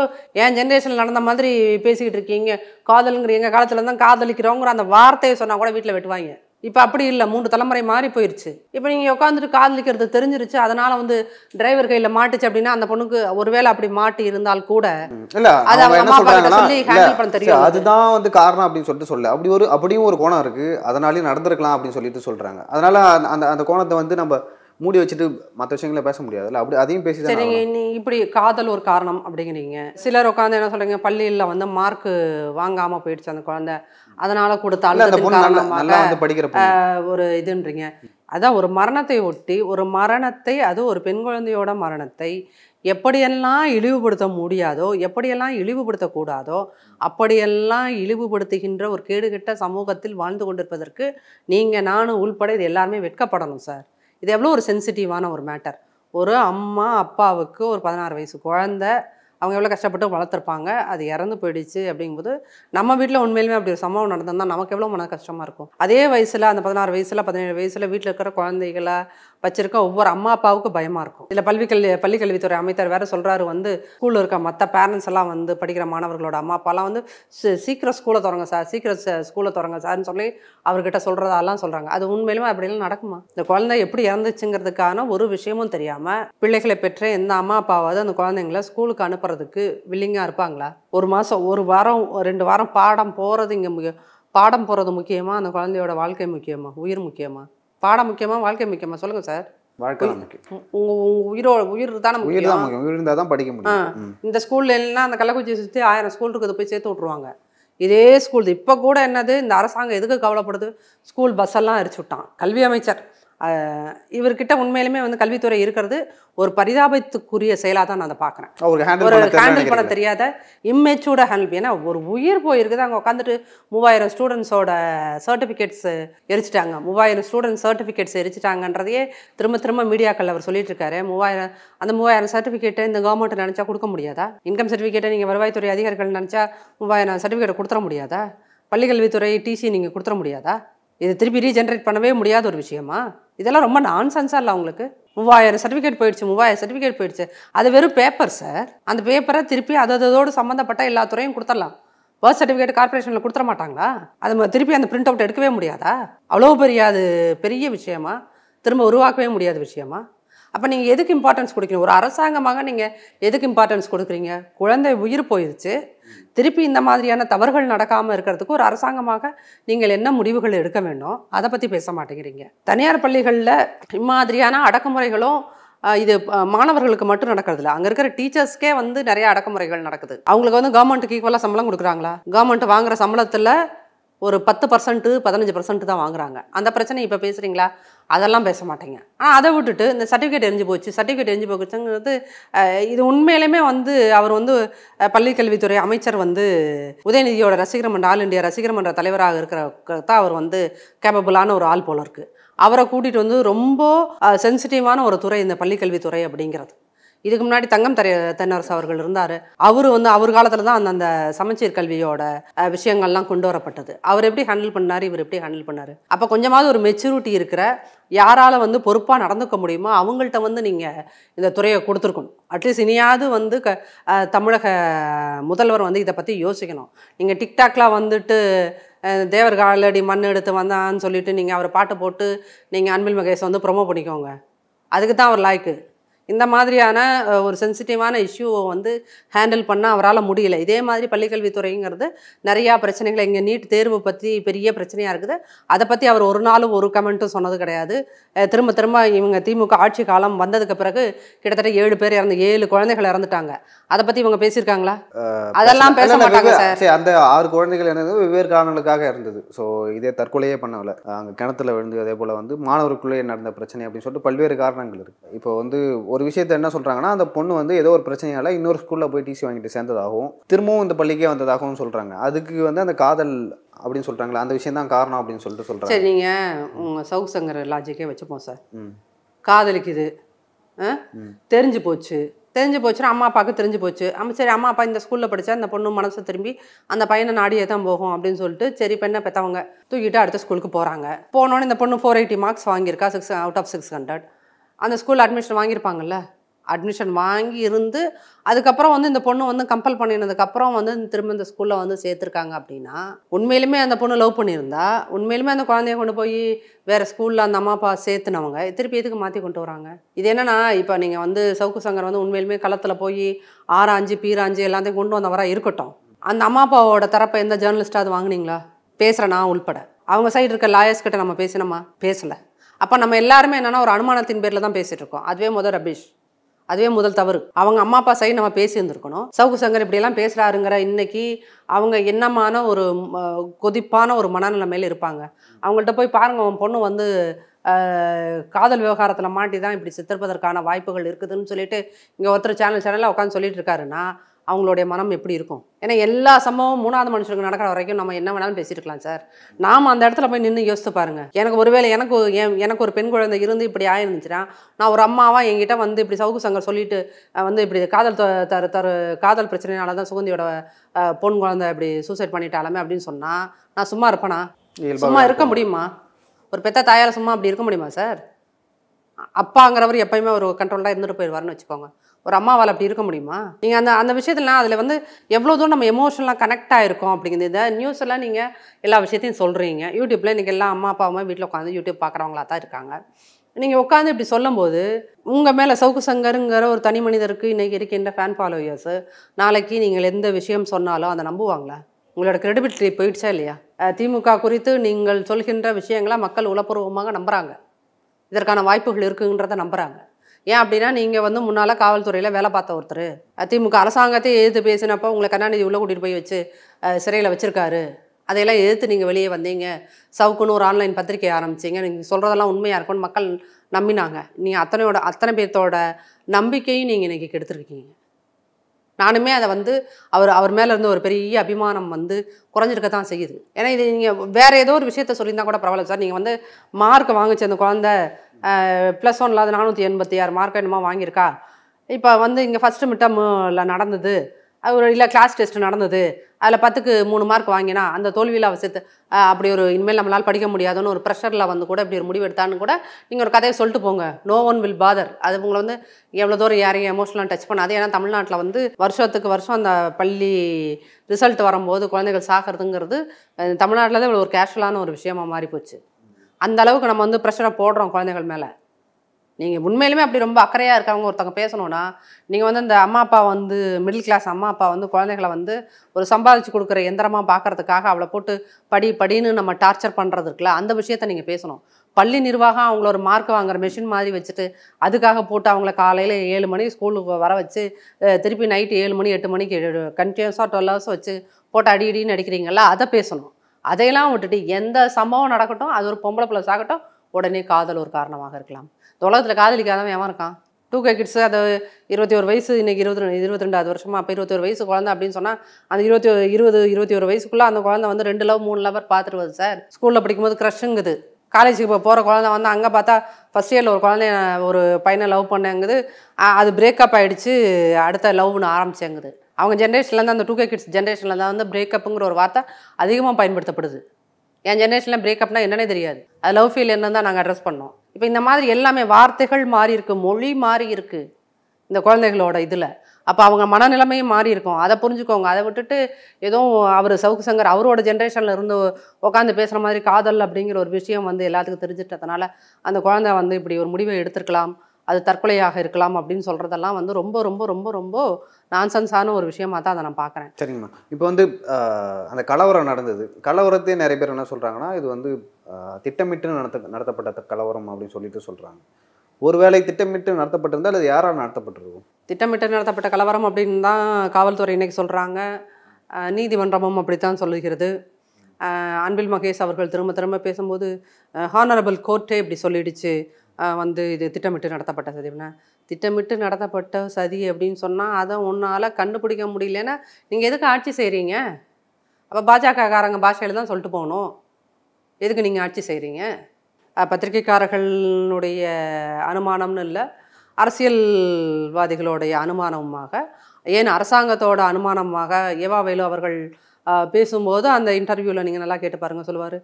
[SPEAKER 2] என் ஜென்ரேஷனில் நடந்த மாதிரி பேசிக்கிட்டு இருக்கீங்க காதலுங்கிற எங்கள் காலத்தில் இருந்தால் காதலிக்கிறவங்கிற அந்த வார்த்தையை சொன்னால் கூட வீட்டில் வெட்டுவாங்க இப்போ அப்படி இல்லை மூன்று தலைமுறை மாறி போயிடுச்சு இப்போ நீங்கள் உட்காந்துட்டு காதலிக்கிறது தெரிஞ்சிருச்சு அதனால வந்து டிரைவர் கையில் மாட்டுச்சு அப்படின்னா அந்த பொண்ணுக்கு ஒருவேளை அப்படி மாட்டி இருந்தால் கூட இல்லை அது அவங்க பண்ண தெரியும்
[SPEAKER 1] அதுதான் வந்து காரணம் அப்படின்னு சொல்லிட்டு சொல்ல அப்படி ஒரு அப்படியும் ஒரு கோணம் இருக்குது அதனாலேயும் நடந்திருக்கலாம் அப்படின்னு சொல்லிட்டு சொல்கிறாங்க அதனால அந்த அந்த கோணத்தை வந்து நம்ம மூடி வச்சுட்டு மற்ற விஷயங்கள பேச முடியாதுல்ல அப்படி அதையும் பேசி சரிங்க
[SPEAKER 2] இப்படி காதல் ஒரு காரணம் அப்படிங்கிறீங்க சிலர் உட்காந்து என்ன சொல்றீங்க பள்ளியில் வந்து மார்க் வாங்காம போயிடுச்சு அந்த குழந்தை அதனால கொடுத்த அழுத்தத்துக்கு ஒரு இதுன்றீங்க அதான் ஒரு மரணத்தை ஒட்டி ஒரு மரணத்தை அது ஒரு பெண் குழந்தையோட மரணத்தை எப்படியெல்லாம் இழிவுபடுத்த முடியாதோ எப்படியெல்லாம் இழிவுபடுத்தக்கூடாதோ அப்படியெல்லாம் இழிவுபடுத்துகின்ற ஒரு கேடுகட்ட சமூகத்தில் வாழ்ந்து கொண்டிருப்பதற்கு நீங்கள் நானும் உள்பட இது எல்லாருமே வெட்கப்படணும் சார் இது எவ்வளோ ஒரு சென்சிட்டிவான ஒரு மேட்டர் ஒரு அம்மா அப்பாவுக்கு ஒரு பதினாறு வயசு குழந்த அவங்க எவ்வளோ கஷ்டப்பட்டு வளர்த்துருப்பாங்க அது இறந்து போயிடுச்சு அப்படிங்கும்போது நம்ம வீட்டில் உண்மையிலுமே அப்படி ஒரு சம்பவம் நடந்திருந்தால் நமக்கு எவ்வளோ மன கஷ்டமாக இருக்கும் அதே வயசில் அந்த பதினாறு வயசில் பதினேழு வயசில் வீட்டில் இருக்கிற குழந்தைகளை வச்சிருக்க ஒவ்வொரு அம்மா அப்பாவுக்கும் பயமாக இருக்கும் இல்லை கல்வி பள்ளிக்கல்வித்துறை அமைச்சர் வேறு சொல்றாரு வந்து ஸ்கூலில் இருக்க மற்ற பேரண்ட்ஸ் எல்லாம் வந்து படிக்கிற மாணவர்களோட அம்மா அப்பாலாம் வந்து சீக்கிரம் ஸ்கூலை திறங்க சார் சீக்கிரம் ஸ்கூலை திறங்க சார்னு சொல்லி அவர்கிட்ட சொல்கிறதாலாம் சொல்கிறாங்க அது உண்மையிலுமே அப்படிலாம் நடக்குமா இந்த குழந்தை எப்படி இறந்துச்சுங்கிறதுக்கான ஒரு விஷயமும் தெரியாமல் பிள்ளைகளை பெற்ற எந்த அம்மா அப்பாவாவது அந்த குழந்தைங்கள ஸ்கூலுக்கு அனுப்புறதுக்கு வில்லிங்காக இருப்பாங்களா ஒரு மாதம் ஒரு வாரம் ரெண்டு வாரம் பாடம் போறது இங்கே பாடம் போறது முக்கியமாக அந்த குழந்தையோட வாழ்க்கை முக்கியமாக உயிர் முக்கியமாக பாடம் முக்கியமாக வாழ்க்கை முக்கியமாக சொல்லுங்கள் சார் வாழ்க்கை உங்கள் உங்கள் உயிரோ உயிர் தானே உயிர் தான்
[SPEAKER 1] முக்கியம்
[SPEAKER 2] உயிர் இந்த ஸ்கூல்ல இல்லைன்னா அந்த கள்ளக்குறிச்சி சுற்றி ஆயிரம் ஸ்கூல் இருக்கிறது போய் சேர்த்து விட்ருவாங்க இதே ஸ்கூல் இப்போ கூட என்னது இந்த அரசாங்கம் எதுக்கு கவலைப்படுது ஸ்கூல் பஸ் எல்லாம் அரிச்சு விட்டான் கல்வி அமைச்சர் இவர்கிட்ட உண்மையிலுமே வந்து கல்வித்துறை இருக்கிறது ஒரு பரிதாபத்துக்குரிய செயலாக தான் நான் அதை
[SPEAKER 1] பார்க்குறேன் ஒரு ஹேண்டில் பண்ண
[SPEAKER 2] தெரியாத இம்மேச்சூட ஹேண்டில் ஏன்னா ஒரு உயிர் போயிருக்குது அங்கே உட்காந்துட்டு மூவாயிரம் ஸ்டூடெண்ட்ஸோட சர்டிஃபிகேட்ஸ் எரிச்சிட்டாங்க மூவாயிரம் ஸ்டூடெண்ட் சர்டிஃபிகேட்ஸ் எரிச்சிட்டாங்கன்றதையே திரும்ப திரும்ப மீடியாக்கள் அவர் சொல்லிட்டு இருக்காரு மூவாயிரம் அந்த மூவாயிரம் சர்டிஃபிகேட்டை இந்த கவர்மெண்ட் நினச்சா கொடுக்க முடியாதா இன்கம் சர்டிஃபிகேட்டை நீங்கள் வருவாய்த்துறை அதிகாரிகள் நினச்சா மூவாயிரம் சர்டிஃபிகேட் கொடுத்துட முடியாதா பள்ளிக்கல்வித்துறை டிசி நீங்கள் கொடுத்துட முடியாதா இது திருப்பி ரீஜென்ரேட் பண்ணவே முடியாத ஒரு விஷயமா இதெல்லாம் ரொம்ப நான் சென்ஸாக இல்லை அவங்களுக்கு மூவாயிரம் சர்டிஃபிகேட் போயிடுச்சு மூவாயிரம் சர்டிஃபிகேட் போயிடுச்சு அது வெறும் பேப்பர் சார் அந்த பேப்பரை திருப்பி அது அதோடு சம்மந்தப்பட்ட எல்லா துறையும் கொடுத்துடலாம் பர்த் சர்டிஃபிகேட் கார்பரேஷனில் கொடுத்துட மாட்டாங்களா அது திருப்பி அந்த பிரிண்ட் அவுட் எடுக்கவே முடியாதா அவ்வளோ பெரிய அது பெரிய விஷயமா திரும்ப உருவாக்கவே முடியாத விஷயமா அப்போ நீங்கள் எதுக்கு இம்பார்ட்டன்ஸ் கொடுக்கணும் ஒரு அரசாங்கமாக நீங்கள் எதுக்கு இம்பார்ட்டன்ஸ் கொடுக்குறீங்க குழந்தை உயிர் போயிடுச்சு திருப்பி இந்த மாதிரியான தவறுகள் நடக்காமல் இருக்கிறதுக்கு ஒரு அரசாங்கமாக நீங்கள் என்ன முடிவுகள் எடுக்க வேண்டும் அதை பற்றி பேச மாட்டேங்கிறீங்க தனியார் பள்ளிகளில் இம்மாதிரியான அடக்குமுறைகளும் இது மாணவர்களுக்கு மட்டும் இல்லை அங்கே இருக்கிற டீச்சர்ஸ்க்கே வந்து நிறைய அடக்குமுறைகள் நடக்குது அவங்களுக்கு வந்து கவர்மெண்ட்டுக்கு ஈக்குவலாக சம்பளம் கொடுக்குறாங்களா கவர்மெண்ட் வாங்குற சம்பளத்தில் ஒரு பத்து பர்சன்ட்டு பதினஞ்சு பர்சன்ட்டு தான் வாங்குறாங்க அந்த பிரச்சனை இப்போ பேசுகிறீங்களா அதெல்லாம் பேச மாட்டேங்க ஆனால் அதை விட்டுட்டு இந்த சர்டிஃபிகேட் எரிஞ்சு போச்சு சர்டிஃபிகேட் எரிஞ்சு போச்சுங்கிறது இது உண்மையிலுமே வந்து அவர் வந்து பள்ளிக்கல்வித்துறை அமைச்சர் வந்து உதயநிதியோட ரசிகர் மன்ற ஆல் இண்டியா ரசிகர் மன்ற தலைவராக இருக்கிற தான் அவர் வந்து கேபபிளான ஒரு ஆள் போல இருக்குது அவரை கூட்டிகிட்டு வந்து ரொம்ப சென்சிட்டிவான ஒரு துறை இந்த பள்ளிக்கல்வித்துறை அப்படிங்கிறது இதுக்கு முன்னாடி தங்கம் தர தென்னரசு அவர்கள் இருந்தார் அவர் வந்து அவர் காலத்தில் தான் அந்தந்த சமச்சீர் கல்வியோட விஷயங்கள்லாம் கொண்டு வரப்பட்டது அவர் எப்படி ஹேண்டில் பண்ணார் இவர் எப்படி ஹேண்டில் பண்ணார் அப்போ கொஞ்சமாவது ஒரு மெச்சூரிட்டி இருக்கிற யாரால் வந்து பொறுப்பாக நடந்துக்க முடியுமோ அவங்கள்ட்ட வந்து நீங்கள் இந்த துறையை கொடுத்துருக்கணும் அட்லீஸ்ட் இனியாவது வந்து க தமிழக முதல்வர் வந்து இதை பற்றி யோசிக்கணும் நீங்கள் டிக்டாக்லாம் வந்துட்டு தேவர் காலடி மண் எடுத்து வந்தான்னு சொல்லிட்டு நீங்கள் அவர் பாட்டு போட்டு நீங்கள் அன்பில் மகேஷ் வந்து ப்ரொமோ பண்ணிக்கோங்க அதுக்கு தான் அவர் லாய்க்கு இந்த மாதிரியான ஒரு சென்சிட்டிவான இஷ்யூவை வந்து ஹேண்டில் பண்ண அவரால் முடியல இதே மாதிரி பள்ளிக்கல்வித்துறைங்கிறது நிறையா பிரச்சனைகளை இங்கே நீட் தேர்வு பற்றி பெரிய பிரச்சனையாக இருக்குது அதை பற்றி அவர் ஒரு நாளும் ஒரு கமெண்ட்டும் சொன்னது கிடையாது திரும்ப திரும்ப இவங்க திமுக ஆட்சி காலம் வந்ததுக்கு பிறகு கிட்டத்தட்ட ஏழு பேர் இறந்து ஏழு குழந்தைகள் இறந்துட்டாங்க அதை பற்றி இவங்க பேசியிருக்காங்களா
[SPEAKER 1] அதெல்லாம் பேச மாட்டாங்க சார் அந்த ஆறு குழந்தைகள் என்னது வெவ்வேறு காரணங்களுக்காக இருந்தது ஸோ இதே தற்கொலையே பண்ணவில்லை அங்கே கிணத்துல விழுந்து அதே போல் வந்து மாணவருக்குள்ளேயே நடந்த பிரச்சனை அப்படின்னு சொல்லிட்டு பல்வேறு காரணங்கள் இருக்குது இப்போ வந்து ஒரு ஒரு விஷயத்த என்ன சொல்கிறாங்கன்னா அந்த பொண்ணு வந்து ஏதோ ஒரு பிரச்சனையால் இன்னொரு ஸ்கூலில் போய் டிசி வாங்கிட்டு சேர்ந்ததாகவும் திரும்பவும் இந்த பள்ளிக்கே வந்ததாகவும் சொல்கிறாங்க அதுக்கு வந்து அந்த காதல் அப்படின்னு சொல்கிறாங்களா அந்த விஷயம் தான் காரணம் அப்படின்னு சொல்லிட்டு சொல்கிறாங்க சரி
[SPEAKER 2] நீங்கள் உங்கள் சவுக் சங்கர் லாஜிக்கே வச்சுப்போம் சார் காதலிக்குது தெரிஞ்சு போச்சு தெரிஞ்சு போச்சுன்னா அம்மா அப்பாவுக்கு தெரிஞ்சு போச்சு அம்மா சரி அம்மா அப்பா இந்த ஸ்கூலில் படித்தா இந்த பொண்ணு மனசை திரும்பி அந்த பையனை நாடியே தான் போகும் அப்படின்னு சொல்லிட்டு சரி பெண்ணை பெற்றவங்க தூக்கிட்டு அடுத்த ஸ்கூலுக்கு போகிறாங்க போனோடனே இந்த பொண்ணு ஃபோர் எயிட்டி மார்க்ஸ் வாங்கியிருக்கா six out of six hundred அந்த ஸ்கூலில் அட்மிஷன் வாங்கியிருப்பாங்கல்ல அட்மிஷன் வாங்கி இருந்து அதுக்கப்புறம் வந்து இந்த பொண்ணு வந்து கம்பல் பண்ணினதுக்கப்புறம் வந்து திரும்ப இந்த ஸ்கூலில் வந்து சேர்த்துருக்காங்க அப்படின்னா உண்மையிலுமே அந்த பொண்ணு லவ் பண்ணியிருந்தா உண்மையிலுமே அந்த குழந்தைய கொண்டு போய் வேறு ஸ்கூலில் அந்த அம்மா அப்பா சேர்த்துனவங்க திருப்பி எதுக்கு மாற்றி கொண்டு வராங்க இது என்னென்னா இப்போ நீங்கள் வந்து சவுக்கு சங்கர் வந்து உண்மையிலுமே களத்தில் போய் ஆறாஞ்சு பீராஞ்சு எல்லாத்தையும் கொண்டு வந்தவராக இருக்கட்டும் அந்த அம்மா அப்பாவோட தரப்பை எந்த ஜேர்னலிஸ்ட்டாவது வாங்கினீங்களா பேசுகிறேன் நான் உள்பட அவங்க சைடு இருக்க லாயர்ஸ் கிட்ட நம்ம பேசினோமா பேசலை அப்போ நம்ம எல்லாருமே என்னென்னா ஒரு அனுமானத்தின் பேரில் தான் பேசிகிட்டு இருக்கோம் அதுவே முதல் ரபீஷ் அதுவே முதல் தவறு அவங்க அம்மா அப்பா சைடு நம்ம பேசியிருந்துருக்கணும் சவுக்கு சங்கர் இப்படியெல்லாம் பேசுகிறாருங்கிற இன்றைக்கி அவங்க என்னமான ஒரு கொதிப்பான ஒரு மனநிலைமையில் இருப்பாங்க அவங்கள்ட்ட போய் பாருங்கள் உன் பொண்ணு வந்து காதல் விவகாரத்தில் மாட்டி தான் இப்படி சித்திருப்பதற்கான வாய்ப்புகள் இருக்குதுன்னு சொல்லிட்டு இங்கே ஒருத்தர் சேனல் சேனலில் உட்காந்து சொல்லிட்டு இருக்காருன்னா அவங்களுடைய மனம் எப்படி இருக்கும் ஏன்னா எல்லா சம்பவம் மூணாவது மனுஷனுக்கு நடக்கிற வரைக்கும் நம்ம என்ன வேணாலும் பேசியிருக்கலாம் சார் நாம் அந்த இடத்துல போய் நின்று யோசித்து பாருங்கள் எனக்கு ஒருவேளை எனக்கு எனக்கு ஒரு பெண் குழந்தை இருந்து இப்படி ஆயிருந்துச்சுன்னா நான் ஒரு அம்மாவாக என்கிட்ட வந்து இப்படி சவுக்கு சங்கர் சொல்லிட்டு வந்து இப்படி காதல் தரு தரு காதல் பிரச்சனையினால தான் சுகந்தியோட பொன் குழந்தை இப்படி சூசைட் பண்ணிட்டாலுமே அப்படின்னு சொன்னால் நான் சும்மா இருப்பேனா சும்மா இருக்க முடியுமா ஒரு பெத்த தாயால் சும்மா அப்படி இருக்க முடியுமா சார் அப்பாங்கிறவர் எப்பயுமே ஒரு கண்ட்ரோலாக இருந்துட்டு போயிடுவார்னு வச்சுக்கோங்க ஒரு அம்மாவால் அப்படி இருக்க முடியுமா நீங்கள் அந்த அந்த விஷயத்துலாம் அதில் வந்து எவ்வளோ தூரம் நம்ம எமோஷனலாக கனெக்ட் ஆகிருக்கோம் அப்படிங்கிறது இதை நியூஸெல்லாம் நீங்கள் எல்லா விஷயத்தையும் சொல்கிறீங்க யூடியூப்பில் இன்றைக்கி எல்லா அம்மா அம்மா வீட்டில் உட்காந்து யூடியூப் பார்க்குறவங்களா தான் இருக்காங்க நீங்கள் உட்காந்து இப்படி சொல்லும்போது உங்கள் மேலே சவுக்கு சங்கருங்கிற ஒரு தனி மனிதருக்கு இன்றைக்கி இருக்கின்ற ஃபேன் ஃபாலோயர்ஸு நாளைக்கு நீங்கள் எந்த விஷயம் சொன்னாலும் அதை நம்புவாங்களா உங்களோட கிரெடிபிலிட்டி போயிடுச்சா இல்லையா திமுக குறித்து நீங்கள் சொல்கின்ற விஷயங்களை மக்கள் உளப்பூர்வமாக நம்புகிறாங்க இதற்கான வாய்ப்புகள் இருக்குங்கிறத நம்புகிறாங்க ஏன் அப்படின்னா நீங்கள் வந்து முன்னால் காவல்துறையில் வேலை பார்த்த ஒருத்தர் திமுக அரசாங்கத்தை எதிர்த்து பேசினப்போ உங்களை கருணாநிதி உள்ளே கூட்டிகிட்டு போய் வச்சு சிறையில் வச்சுருக்காரு அதையெல்லாம் எதிர்த்து நீங்கள் வெளியே வந்தீங்க சவுக்குன்னு ஒரு ஆன்லைன் பத்திரிக்கை ஆரம்பிச்சிங்க நீங்கள் சொல்கிறதெல்லாம் உண்மையாக இருக்கும்னு மக்கள் நம்பினாங்க நீங்கள் அத்தனையோட அத்தனை பேர்த்தோட நம்பிக்கையும் நீங்கள் இன்றைக்கி கெடுத்துருக்கீங்க நானுமே அதை வந்து அவர் அவர் மேலேருந்து ஒரு பெரிய அபிமானம் வந்து குறைஞ்சிருக்க தான் செய்யுது ஏன்னா இது நீங்கள் வேறு ஏதோ ஒரு விஷயத்த சொல்லியிருந்தா கூட பரவாயில்ல சார் நீங்கள் வந்து மார்க் வாங்கிச்சு அந்த குழந்தை ப்ளஸ் ஒன் இல்லாத நானூற்றி எண்பத்தி ஆறு மார்க் என்னமோ வாங்கியிருக்கா இப்போ வந்து இங்கே ஃபஸ்ட்டு மிட்டமில் நடந்தது ஒரு இல்லை கிளாஸ் டெஸ்ட்டு நடந்தது அதில் பத்துக்கு மூணு மார்க் வாங்கினா அந்த தோல்வியில் அவசியத்து அப்படி ஒரு இனிமேல் நம்மளால் படிக்க முடியாதுன்னு ஒரு ப்ரெஷரில் வந்து கூட இப்படி ஒரு முடிவு எடுத்தான்னு கூட நீங்கள் ஒரு கதையை சொல்லிட்டு போங்க நோ ஒன் வில் பாதர் அது உங்களை வந்து எவ்வளோ தூரம் யாரையும் எமோஷனலாக டச் பண்ணாது ஏன்னா தமிழ்நாட்டில் வந்து வருஷத்துக்கு வருஷம் அந்த பள்ளி ரிசல்ட் வரும்போது குழந்தைகள் சாகிறதுங்கிறது தமிழ்நாட்டில் தான் இவ்வளோ ஒரு கேஷுவலான ஒரு விஷயமாக மாறி போச்சு அந்த அளவுக்கு நம்ம வந்து ப்ரெஷரை போடுறோம் குழந்தைகள் மேலே நீங்கள் உண்மையிலுமே அப்படி ரொம்ப அக்கறையாக இருக்கவங்க ஒருத்தவங்க பேசணும்னா நீங்கள் வந்து இந்த அம்மா அப்பா வந்து மிடில் கிளாஸ் அம்மா அப்பா வந்து குழந்தைகளை வந்து ஒரு சம்பாதிச்சு கொடுக்குற எந்திரமாக பார்க்குறதுக்காக அவளை போட்டு படி படின்னு நம்ம டார்ச்சர் பண்ணுறது இருக்குல்ல அந்த விஷயத்த நீங்கள் பேசணும் பள்ளி நிர்வாகம் அவங்கள ஒரு மார்க் வாங்குற மிஷின் மாதிரி வச்சுட்டு அதுக்காக போட்டு அவங்கள காலையில் ஏழு மணி ஸ்கூலுக்கு வர வச்சு திருப்பி நைட்டு ஏழு மணி எட்டு மணிக்கு கண்டினியூஸாக டுவெல் ஹவர்ஸ் வச்சு போட்டு அடி அடின்னு அடிக்கிறீங்களா அதை பேசணும் அதையெல்லாம் விட்டுட்டு எந்த சம்பவம் நடக்கட்டும் அது ஒரு பொம்பளை பிள்ளை சாகட்டும் உடனே காதல் ஒரு காரணமாக இருக்கலாம் உலகத்தில் காதலிக்காதவன் எவன் இருக்கான் டூ கே கிட்ஸ் அது இருபத்தி ஒரு வயசு இன்றைக்கி இருபது இருபத்தி ரெண்டாவது வருஷமாக அப்போ இருபத்தி ஒரு வயசு குழந்தை அப்படின்னு சொன்னால் அந்த இருபத்தி இருபது இருபத்தி ஒரு வயசுக்குள்ளே அந்த குழந்தை வந்து ரெண்டு லவ் மூணு லவர் பார்த்துட்டு வருது சார் ஸ்கூலில் படிக்கும்போது க்ரஷ்ஷுங்குது காலேஜுக்கு இப்போ போகிற குழந்தை வந்து அங்கே பார்த்தா ஃபஸ்ட் இயரில் ஒரு குழந்தைய ஒரு பையனை லவ் பண்ணேங்குது அது பிரேக்கப் ஆகிடுச்சு அடுத்த லவ்னு ஆரம்பிச்சேங்குது அவங்க ஜென்ரேஷனில் தான் அந்த டூ கே கிட்ஸ் ஜென்ரேஷனில் தான் வந்து பிரேக்கப்புங்கிற ஒரு வார்த்தை அதிகமாக பயன்படுத்தப்படுது என் ஜென்ரேஷனில் பிரேக்கப்னால் என்னன்னே தெரியாது அது லவ் ஃபீல் என்னன்னு தான் நாங்கள் அட்ரஸ் பண்ணோம் இப்போ இந்த மாதிரி எல்லாமே வார்த்தைகள் மாறி இருக்குது மொழி மாறி இருக்குது இந்த குழந்தைகளோட இதில் அப்போ அவங்க மனநிலைமையும் மாறி இருக்கும் அதை புரிஞ்சுக்கோங்க அதை விட்டுட்டு ஏதோ அவர் சவுக்கு சங்கர் அவரோட ஜென்ரேஷனில் இருந்து உட்காந்து பேசுகிற மாதிரி காதல் அப்படிங்கிற ஒரு விஷயம் வந்து எல்லாத்துக்கும் தெரிஞ்சிட்டதுனால அந்த குழந்தை வந்து இப்படி ஒரு முடிவை எடுத்திருக்கலாம் அது தற்கொலையாக இருக்கலாம் அப்படின்னு சொல்கிறதெல்லாம் வந்து ரொம்ப ரொம்ப ரொம்ப ரொம்ப நான்சன்ஸான ஒரு விஷயமாக தான் அதை நான் பார்க்குறேன்
[SPEAKER 1] சரிங்கம்மா இப்போ வந்து அந்த கலவரம் நடந்தது கலவரத்தையே நிறைய பேர் என்ன சொல்கிறாங்கன்னா இது வந்து திட்டமிட்டு நடத்த நடத்தப்பட்ட கலவரம் அப்படின்னு சொல்லிட்டு சொல்கிறாங்க ஒருவேளை திட்டமிட்டு நடத்தப்பட்டிருந்தால் அது யாரால் நடத்தப்பட்டிருக்கும்
[SPEAKER 2] திட்டமிட்டு நடத்தப்பட்ட கலவரம் அப்படின்னு தான் காவல்துறை இன்றைக்கி சொல்கிறாங்க நீதிமன்றமும் அப்படித்தான் சொல்லுகிறது அன்பில் மகேஷ் அவர்கள் திரும்ப திரும்ப பேசும்போது ஹானரபிள் கோர்ட்டே இப்படி சொல்லிடுச்சு வந்து இது திட்டமிட்டு நடத்தப்பட்ட சதிவுனா திட்டமிட்டு நடத்தப்பட்ட சதி அப்படின்னு சொன்னால் அதை உன்னால் கண்டுபிடிக்க முடியலன்னா நீங்கள் எதுக்கு ஆட்சி செய்கிறீங்க அப்போ பாஜகக்காரங்க பாஷையில் தான் சொல்லிட்டு போகணும் எதுக்கு நீங்கள் ஆட்சி செய்கிறீங்க பத்திரிகைக்காரர்களுடைய அனுமானம்னு இல்லை அரசியல்வாதிகளுடைய அனுமானமாக ஏன் அரசாங்கத்தோட அனுமானமாக ஏவா வேலு அவர்கள் பேசும்போது அந்த இன்டர்வியூவில் நீங்கள் நல்லா கேட்டு பாருங்கள் சொல்லுவார்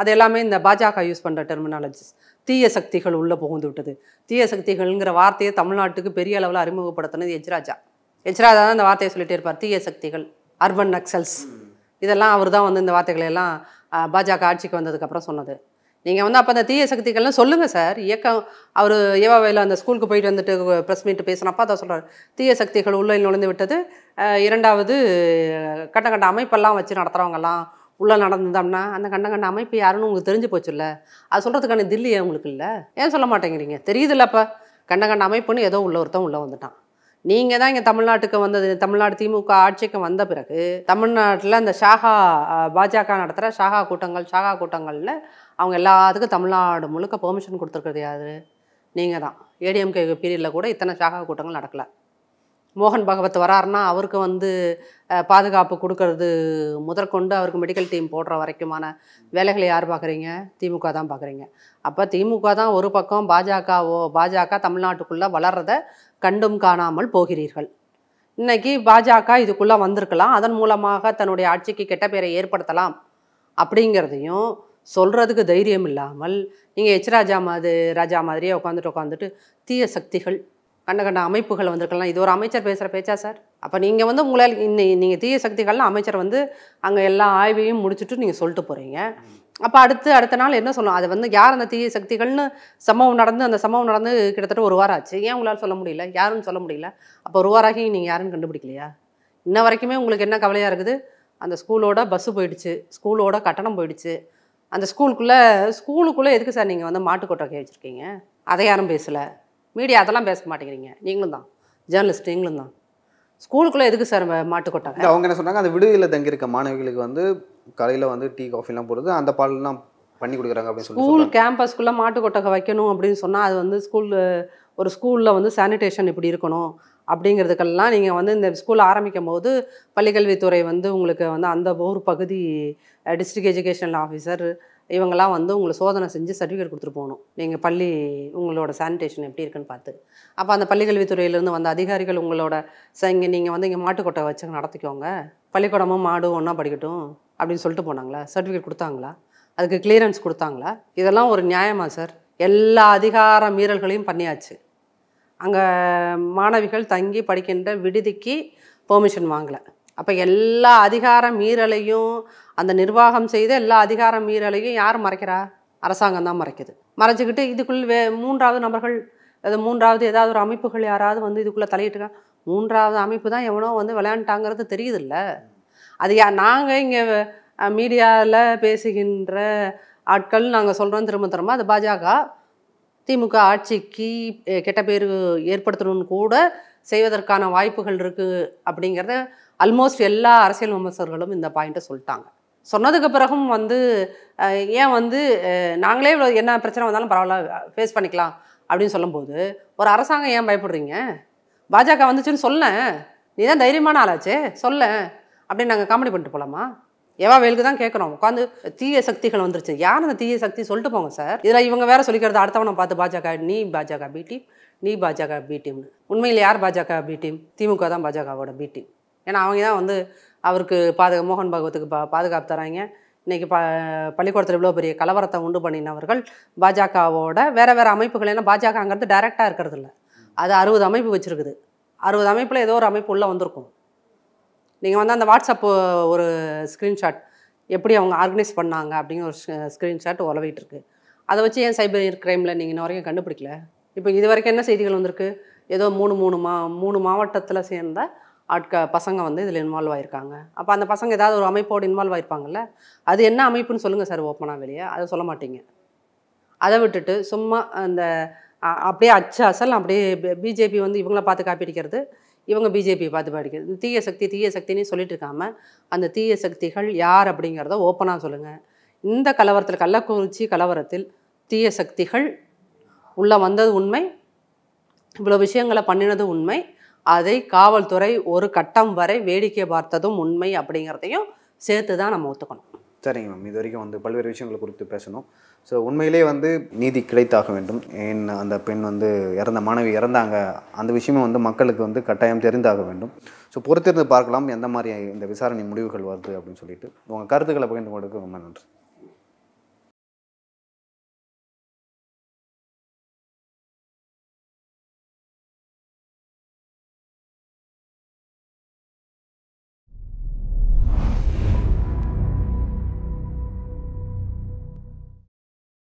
[SPEAKER 2] அது எல்லாமே இந்த பாஜக யூஸ் பண்ணுற டெர்மினாலஜிஸ் தீய சக்திகள் உள்ளே புகுந்து விட்டது தீய சக்திகள்ங்கிற வார்த்தையை தமிழ்நாட்டுக்கு பெரிய அளவில் அறிமுகப்படுத்தினது எஜ்ராஜா எஜ்ராஜா தான் இந்த வார்த்தையை சொல்லிகிட்டே இருப்பார் தீய சக்திகள் அர்பன் நக்சல்ஸ் இதெல்லாம் அவர் தான் வந்து இந்த வார்த்தைகளை எல்லாம் பாஜக ஆட்சிக்கு வந்ததுக்கப்புறம் சொன்னது நீங்கள் வந்து அப்போ அந்த தீய சக்திகள்லாம் சொல்லுங்கள் சார் இயக்கம் அவர் ஏவாவையில் அந்த ஸ்கூலுக்கு போயிட்டு வந்துட்டு ப்ரெஸ் மீட் பேசினப்போ அதை சொல்கிறார் தீய சக்திகள் உள்ளே நுழைந்து விட்டது இரண்டாவது கட்ட கட்ட அமைப்பெல்லாம் வச்சு நடத்துகிறவங்கெல்லாம் உள்ளே நடந்துட்டோம்னா அந்த கண்ட கண்ட அமைப்பு யாருன்னு உங்களுக்கு தெரிஞ்சு போச்சுல்ல அது சொல்கிறதுக்கான தில்லி உங்களுக்கு இல்லை ஏன் சொல்ல மாட்டேங்கிறீங்க தெரியுதுல்ல அப்போ கண்ட கண்ட அமைப்புன்னு ஏதோ உள்ள ஒருத்தன் உள்ளே வந்துட்டான் நீங்கள் தான் இங்கே தமிழ்நாட்டுக்கு வந்தது தமிழ்நாடு திமுக ஆட்சிக்கு வந்த பிறகு தமிழ்நாட்டில் அந்த ஷாகா பாஜக நடத்துகிற ஷாகா கூட்டங்கள் ஷாகா கூட்டங்களில் அவங்க எல்லாத்துக்கும் தமிழ்நாடு முழுக்க பெர்மிஷன் கொடுத்துருக்கிறது யாரு நீங்கள் தான் ஏடிஎம்கே பீரியடில் கூட இத்தனை ஷாகா கூட்டங்கள் நடக்கலை மோகன் பகவத் வராருன்னா அவருக்கு வந்து பாதுகாப்பு கொடுக்கறது முதற்கொண்டு அவருக்கு மெடிக்கல் டீம் போடுற வரைக்குமான வேலைகளை யார் பார்க்குறீங்க திமுக தான் பார்க்குறீங்க அப்போ திமுக தான் ஒரு பக்கம் பாஜகவோ பாஜக தமிழ்நாட்டுக்குள்ளே வளர்கிறத கண்டும் காணாமல் போகிறீர்கள் இன்றைக்கி பாஜக இதுக்குள்ளே வந்திருக்கலாம் அதன் மூலமாக தன்னுடைய ஆட்சிக்கு கெட்ட பேரை ஏற்படுத்தலாம் அப்படிங்கிறதையும் சொல்கிறதுக்கு தைரியம் இல்லாமல் நீங்கள் எச்ராஜா மாதிரி ராஜா மாதிரியே உட்காந்துட்டு உட்காந்துட்டு தீய சக்திகள் கண்ட கண்ட அமைப்புகள் வந்திருக்கலாம் இது ஒரு அமைச்சர் பேசுகிற பேச்சா சார் அப்போ நீங்கள் வந்து உங்களால் இன்னை நீங்கள் தீய சக்திகள்லாம் அமைச்சர் வந்து அங்கே எல்லா ஆய்வையும் முடிச்சுட்டு நீங்கள் சொல்லிட்டு போகிறீங்க அப்போ அடுத்து அடுத்த நாள் என்ன சொல்லணும் அது வந்து யார் அந்த தீய சக்திகள்னு சம்பவம் நடந்து அந்த சம்பவம் நடந்து கிட்டத்தட்ட ஒரு வாரம் ஆச்சு ஏன் உங்களால் சொல்ல முடியல யாருன்னு சொல்ல முடியல அப்போ ஒரு வாராகி நீங்கள் யாருன்னு கண்டுபிடிக்கலையா இன்ன வரைக்குமே உங்களுக்கு என்ன கவலையாக இருக்குது அந்த ஸ்கூலோட பஸ்ஸு போயிடுச்சு ஸ்கூலோட கட்டணம் போயிடுச்சு அந்த ஸ்கூலுக்குள்ளே ஸ்கூலுக்குள்ளே எதுக்கு சார் நீங்கள் வந்து மாட்டுக்கொட்டை வச்சுருக்கீங்க அதை யாரும் பேசலை மீடியா அதெல்லாம் பேச மாட்டேங்கிறீங்க நீங்களும் தான் ஜேர்னலிஸ்ட் நீங்களும் தான் ஸ்கூலுக்குள்ளே எதுக்கு சார் மாட்டுக்கொட்டாங்க அவங்க
[SPEAKER 1] என்ன சொன்னாங்க அந்த விடுதியில் தங்கியிருக்க மாணவிகளுக்கு வந்து கலையில் வந்து டீ காஃபிலாம் போடுறது அந்த பாலெலாம் பண்ணி கொடுக்குறாங்க அப்படின்னு சொல்லி ஸ்கூல்
[SPEAKER 2] கேம்பஸ்க்குள்ளே மாட்டுக்கொட்டகை வைக்கணும் அப்படின்னு சொன்னால் அது வந்து ஸ்கூல் ஒரு ஸ்கூலில் வந்து சானிடேஷன் இப்படி இருக்கணும் அப்படிங்கிறதுக்கெல்லாம் நீங்கள் வந்து இந்த ஸ்கூல் ஆரம்பிக்கும் போது பள்ளிக்கல்வித்துறை வந்து உங்களுக்கு வந்து அந்த ஒரு பகுதி டிஸ்ட்ரிக்ட் எஜுகேஷனல் ஆஃபீஸர் இவங்கெல்லாம் வந்து உங்களை சோதனை செஞ்சு சர்டிஃபிகேட் கொடுத்துட்டு போகணும் நீங்கள் பள்ளி உங்களோட சானிடேஷன் எப்படி இருக்குன்னு பார்த்து அப்போ அந்த பள்ளிக்கல்வித்துறையிலேருந்து வந்த அதிகாரிகள் உங்களோட ச இங்கே நீங்கள் வந்து இங்கே மாட்டுக்கொட்டை வச்சு நடத்திக்கோங்க பள்ளிக்கூடமும் மாடும் ஒன்றா படிக்கட்டும் அப்படின்னு சொல்லிட்டு போனாங்களா சர்டிஃபிகேட் கொடுத்தாங்களா அதுக்கு கிளியரன்ஸ் கொடுத்தாங்களா இதெல்லாம் ஒரு நியாயமா சார் எல்லா அதிகார மீறல்களையும் பண்ணியாச்சு அங்கே மாணவிகள் தங்கி படிக்கின்ற விடுதிக்கு பெர்மிஷன் வாங்கலை அப்போ எல்லா அதிகார மீறலையும் அந்த நிர்வாகம் செய்த எல்லா அதிகார மீறலையும் யார் மறைக்கிறா அரசாங்கம் தான் மறைக்குது மறைச்சிக்கிட்டு இதுக்குள் வே மூன்றாவது நபர்கள் அது மூன்றாவது ஏதாவது ஒரு அமைப்புகள் யாராவது வந்து இதுக்குள்ளே தலையிட்டுருக்காங்க மூன்றாவது அமைப்பு தான் எவனோ வந்து விளையாண்டாங்கிறது தெரியுதுல்ல அது யா நாங்கள் இங்கே மீடியாவில் பேசுகின்ற ஆட்கள் நாங்கள் சொல்கிறோம் திரும்ப திரும்ப அது பாஜக திமுக ஆட்சிக்கு கெட்ட பேர் ஏற்படுத்தணும்னு கூட செய்வதற்கான வாய்ப்புகள் இருக்குது அப்படிங்கிறத அல்மோஸ்ட் எல்லா அரசியல் விமர்சகர்களும் இந்த பாயிண்ட்டை சொல்லிட்டாங்க சொன்னதுக்கு பிறகும் வந்து ஏன் வந்து நாங்களே இவ்வளோ என்ன பிரச்சனை வந்தாலும் பரவாயில்ல ஃபேஸ் பண்ணிக்கலாம் அப்படின்னு சொல்லும்போது ஒரு அரசாங்கம் ஏன் பயப்படுறீங்க பாஜக வந்துச்சுன்னு சொல்ல நீ தான் தைரியமான ஆளாச்சே சொல்ல அப்படின்னு நாங்கள் காமெடி பண்ணிட்டு போகலாமா எவா வெயிலுக்கு தான் கேட்குறோம் உட்காந்து தீய சக்திகள் வந்துருச்சு யார் அந்த தீய சக்தி சொல்லிட்டு போங்க சார் இதில் இவங்க வேற சொல்லிக்கிறது அடுத்தவனை பார்த்து பாஜக நீ பாஜக பி டீம் நீ பாஜக பி டீம்னு உண்மையில் யார் பாஜக பி டீம் திமுக தான் பாஜகவோட பி டீம் ஏன்னா அவங்க தான் வந்து அவருக்கு பாதுகா மோகன் பாகவத்துக்கு பா பாதுகாப்பு தராங்க இன்றைக்கி ப பள்ளிக்கூடத்தில் இவ்வளோ பெரிய கலவரத்தை உண்டு பண்ணினவர்கள் பாஜகவோட வேறு வேறு அமைப்புகள் ஏன்னா பாஜகங்கிறது டைரெக்டாக இருக்கிறது இல்லை அது அறுபது அமைப்பு வச்சுருக்குது அறுபது அமைப்பில் ஏதோ ஒரு அமைப்பு உள்ளே வந்திருக்கும் நீங்கள் வந்து அந்த வாட்ஸ்அப் ஒரு ஸ்க்ரீன்ஷாட் எப்படி அவங்க ஆர்கனைஸ் பண்ணாங்க அப்படிங்கிற ஒரு ஸ்க்ரீன்ஷாட் உலவிட்டு இருக்கு அதை வச்சு ஏன் சைபர் கிரைமில் நீங்கள் இன்ன வரைக்கும் கண்டுபிடிக்கல இப்போ இது வரைக்கும் என்ன செய்திகள் வந்திருக்கு ஏதோ மூணு மூணு மா மூணு மாவட்டத்தில் சேர்ந்த ஆட்க பசங்க வந்து இதில் இன்வால்வ் ஆகியிருக்காங்க அப்போ அந்த பசங்க ஏதாவது ஒரு அமைப்போடு இன்வால்வ் ஆயிருப்பாங்கல்ல அது என்ன அமைப்புன்னு சொல்லுங்கள் சார் ஓப்பனாக வெளியே அதை சொல்ல மாட்டீங்க அதை விட்டுட்டு சும்மா அந்த அப்படியே அச்சு அசல் அப்படியே பிஜேபி வந்து இவங்கள பார்த்து காப்பிடிக்கிறது இவங்க பிஜேபி பார்த்து படிக்கிறது தீய சக்தி தீய சக்தின்னு சொல்லிட்டு இருக்காம அந்த தீய சக்திகள் யார் அப்படிங்கிறத ஓப்பனாக சொல்லுங்கள் இந்த கலவரத்தில் கள்ளக்குறிச்சி கலவரத்தில் தீய சக்திகள் உள்ளே வந்தது உண்மை இவ்வளோ விஷயங்களை பண்ணினது உண்மை அதை காவல்துறை ஒரு கட்டம் வரை வேடிக்கை பார்த்ததும் உண்மை அப்படிங்கிறதையும் சேர்த்து தான் நம்ம ஒத்துக்கணும்
[SPEAKER 1] சரிங்க மேம் இது வரைக்கும் வந்து பல்வேறு விஷயங்களை குறித்து பேசணும் ஸோ உண்மையிலே வந்து நீதி கிடைத்தாக வேண்டும் ஏன் அந்த பெண் வந்து இறந்த மாணவி இறந்தாங்க அந்த விஷயமும் வந்து மக்களுக்கு வந்து கட்டாயம் தெரிந்தாக வேண்டும் ஸோ பொறுத்திருந்து பார்க்கலாம் எந்த மாதிரி இந்த விசாரணை முடிவுகள் வருது அப்படின்னு சொல்லிட்டு உங்கள் கருத்துக்களை பகிர்ந்து கொண்டு ரொம்ப நன்றி